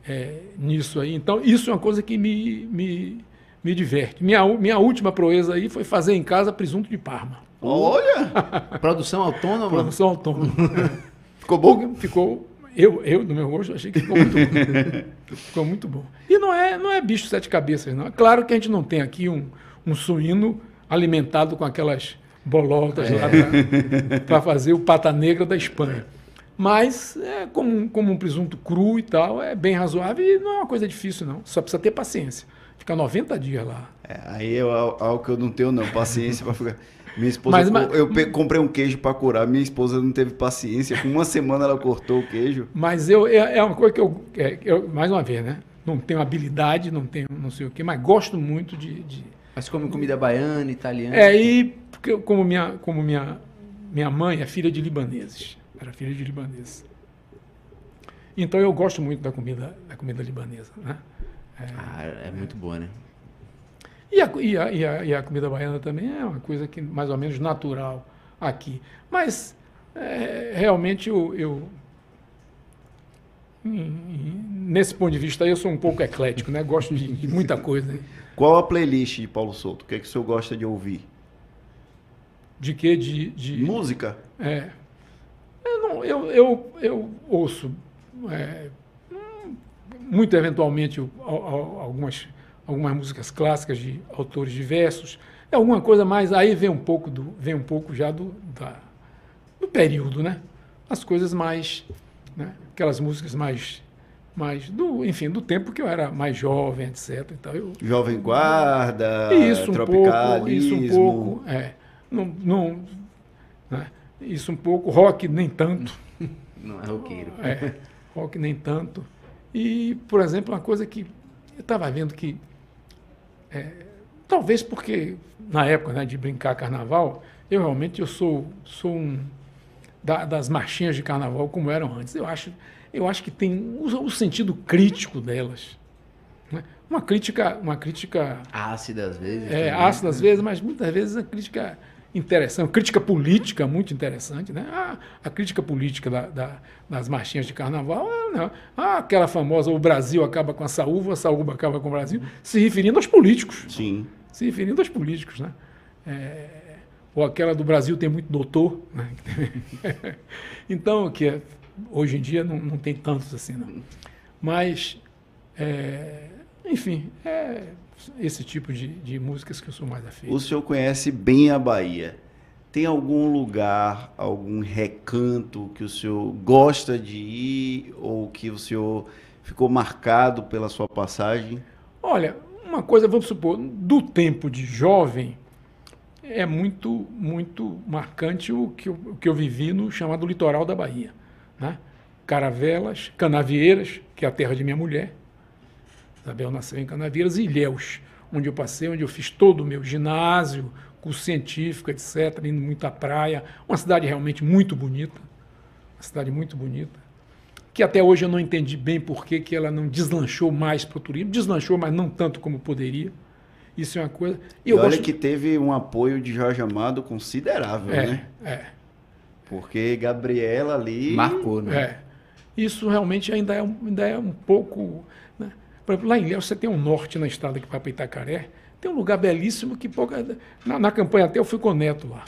é, nisso aí. Então isso é uma coisa que me, me me diverte. Minha, minha última proeza aí foi fazer em casa presunto de Parma. Olha! Produção autônoma? Produção autônoma. ficou bom? Ficou. Eu, eu, no meu gosto, achei que ficou muito bom. ficou muito bom. E não é, não é bicho sete cabeças, não. É claro que a gente não tem aqui um, um suíno alimentado com aquelas bolotas é. lá para fazer o pata negra da Espanha. Mas, é, como, como um presunto cru e tal, é bem razoável e não é uma coisa difícil, não. Só precisa ter paciência. Fica 90 dias lá. É, aí é algo que eu não tenho, não, paciência para ficar. Minha esposa, mas, mas, eu comprei um queijo para curar, minha esposa não teve paciência, com uma semana ela cortou o queijo. Mas eu é, é uma coisa que eu, é, eu, mais uma vez, né? Não tenho habilidade, não tenho não sei o quê, mas gosto muito de. de mas como comida baiana, italiana. É, e porque, como minha como minha minha mãe é filha de libaneses, era filha de libaneses. Então eu gosto muito da comida da comida libanesa, né? É, ah, é muito boa, né? E a, e, a, e, a, e a, comida baiana também é uma coisa que mais ou menos natural aqui. Mas é, realmente eu, eu, nesse ponto de vista aí, eu sou um pouco eclético, né? Gosto de, de muita coisa. Né? Qual a playlist de Paulo Souto? O que, é que o senhor gosta de ouvir? De quê? De, de... música? É. Eu, não, eu, eu, eu ouço é, muito eventualmente algumas, algumas músicas clássicas de autores diversos, é alguma coisa mais. Aí vem um pouco do, vem um pouco já do, da, do período, né? As coisas mais, né? aquelas músicas mais mais do, enfim, do tempo que eu era mais jovem, etc. Então, eu, jovem guarda, isso um pouco, isso um pouco, é, não, não, né? isso um pouco, rock nem tanto. Não é roqueiro. É, rock nem tanto. E, por exemplo, uma coisa que eu estava vendo que, é, talvez porque na época né, de brincar carnaval, eu realmente eu sou, sou um da, das marchinhas de carnaval como eram antes. Eu acho, eu acho que tem o, o sentido crítico delas. Né? Uma crítica, uma crítica ácida às vezes. É, também. ácida às vezes, mas muitas vezes a crítica interessante, crítica política muito interessante, né? a, crítica política da, da, das marchinhas de carnaval, ah, ah, aquela famosa o Brasil acaba com a saúva, a saúva acaba com o Brasil, se referindo aos políticos. Sim. Se referindo aos políticos, né? É, ou aquela do Brasil tem muito doutor, né? então, que é, hoje em dia não, não, tem tantos assim, não. Mas, é, enfim, é esse tipo de, de músicas que eu sou mais afeito. O senhor conhece bem a Bahia. Tem algum lugar, algum recanto que o senhor gosta de ir ou que o senhor ficou marcado pela sua passagem? Olha, uma coisa, vamos supor, do tempo de jovem, é muito, muito marcante o que eu, o que eu vivi no chamado litoral da Bahia. Né? Caravelas, Canavieiras, que é a terra de minha mulher, Isabel nasceu em Canaveiras e Ilhéus, onde eu passei, onde eu fiz todo o meu ginásio, curso científico, etc., indo muito à praia. Uma cidade realmente muito bonita, uma cidade muito bonita, que até hoje eu não entendi bem por que, ela não deslanchou mais para o turismo. Deslanchou, mas não tanto como poderia. Isso é uma coisa. E, e olha gosto... que teve um apoio de Jorge Amado considerável, é, né? É. Porque Gabriela ali. Marcou, né? É. Isso realmente ainda é, ainda é um pouco. Por exemplo, lá em Léo, você tem um norte na estrada que para Itacaré, tem um lugar belíssimo que pouca. Na, na campanha até eu fui com o Neto lá.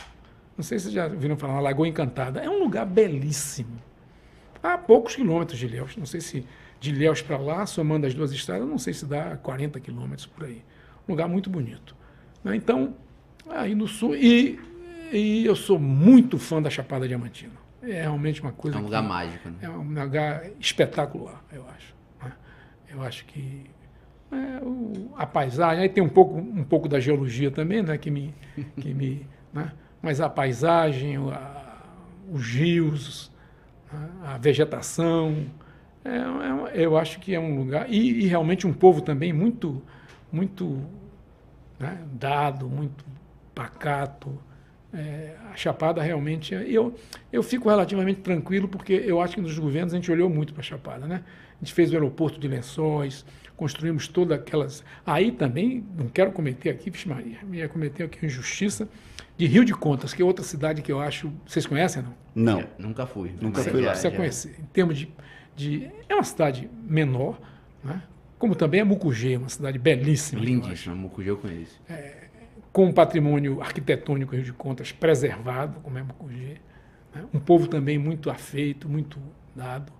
Não sei se vocês já viram falar, Lagoa Encantada. É um lugar belíssimo. Há poucos quilômetros de Léo, Não sei se de Léo para lá, somando as duas estradas, não sei se dá 40 quilômetros por aí. Um lugar muito bonito. Né? Então, aí no sul. E, e eu sou muito fã da Chapada Diamantina. É realmente uma coisa. É um lugar que, mágico, né? É um lugar espetacular, eu acho. Eu acho que é, o, a paisagem, aí tem um pouco, um pouco da geologia também, né, que me, que me, né, mas a paisagem, a, os rios, a, a vegetação, é, é, eu acho que é um lugar e, e realmente um povo também muito, muito né, dado, muito pacato. É, a Chapada realmente, é, eu, eu fico relativamente tranquilo porque eu acho que nos governos a gente olhou muito para a Chapada, né? A gente fez o aeroporto de Lençóis, construímos todas aquelas. Aí também, não quero cometer aqui, vixe Maria, ia cometer aqui injustiça, de Rio de Contas, que é outra cidade que eu acho. Vocês conhecem, não? Não, é, nunca fui. Nunca fui lá. você conhece é. conhecer. Em termos de, de. É uma cidade menor, né? como também é Mucugê, uma cidade belíssima. Lindíssima, Mucugê eu conheço. É, com um patrimônio arquitetônico, Rio de Contas, preservado, como é Mucugê. Né? Um povo também muito afeito, muito dado.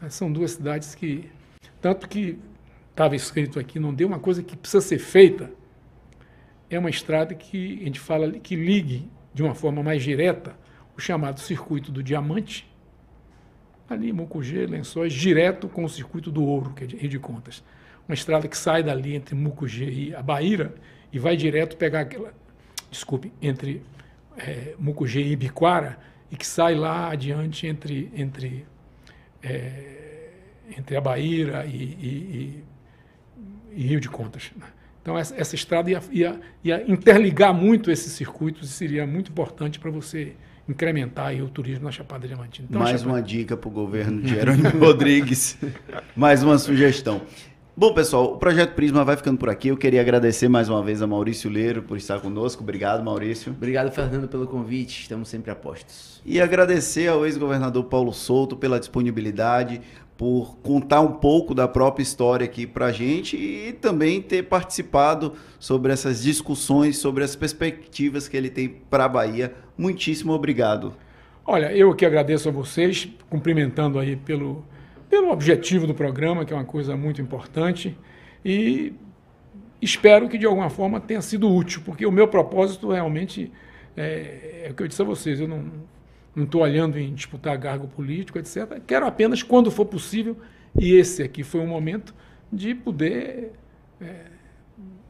Mas são duas cidades que, tanto que estava escrito aqui, não deu uma coisa que precisa ser feita, é uma estrada que a gente fala que ligue de uma forma mais direta o chamado circuito do diamante, ali Mucugê, Lençóis, direto com o circuito do ouro, que é de Rio de Contas. Uma estrada que sai dali entre Mucugê e a Bahia e vai direto pegar aquela, desculpe, entre é, Mucugê e Ibiquara e que sai lá adiante entre, entre é, entre a Bahia e, e, e, e, Rio de Contas. Né? Então, essa, essa estrada ia, ia, ia, interligar muito esses circuitos e seria muito importante para você incrementar o turismo na Chapada Diamantina. Então, Mais Chapada... uma dica para o governo de Jerônimo Rodrigues. Mais uma sugestão. Bom, pessoal, o Projeto Prisma vai ficando por aqui. Eu queria agradecer mais uma vez a Maurício Leiro por estar conosco. Obrigado, Maurício. Obrigado, Fernando, pelo convite. Estamos sempre a postos. E agradecer ao ex-governador Paulo Souto pela disponibilidade, por contar um pouco da própria história aqui para a gente e também ter participado sobre essas discussões, sobre as perspectivas que ele tem para a Bahia. Muitíssimo obrigado. Olha, eu que agradeço a vocês, cumprimentando aí pelo pelo objetivo do programa, que é uma coisa muito importante, e espero que de alguma forma tenha sido útil, porque o meu propósito realmente é, é o que eu disse a vocês, eu não estou olhando em disputar cargo político, etc. Quero apenas, quando for possível, e esse aqui foi um momento, de poder é,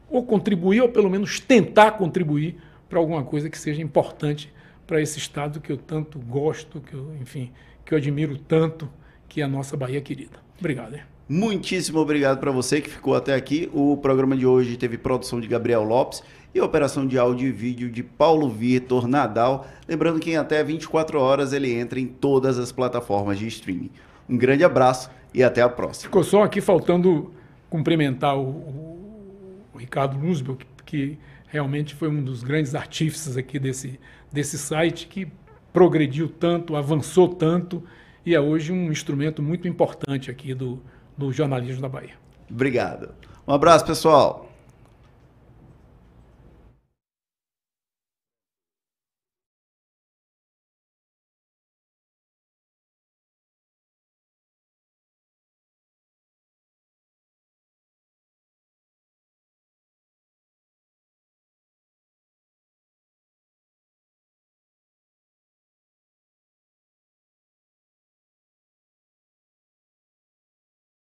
ou contribuir, ou pelo menos tentar contribuir para alguma coisa que seja importante para esse Estado que eu tanto gosto, que eu, enfim, que eu admiro tanto que é a nossa Bahia querida. Obrigado. Hein? Muitíssimo obrigado para você que ficou até aqui. O programa de hoje teve produção de Gabriel Lopes e operação de áudio e vídeo de Paulo Vitor Nadal. Lembrando que em até 24 horas ele entra em todas as plataformas de streaming. Um grande abraço e até a próxima. Ficou só aqui faltando cumprimentar o, o, Ricardo Luzbel, que, que, realmente foi um dos grandes artífices aqui desse, desse site, que progrediu tanto, avançou tanto e é hoje um instrumento muito importante aqui do, do jornalismo da Bahia. Obrigado. Um abraço, pessoal.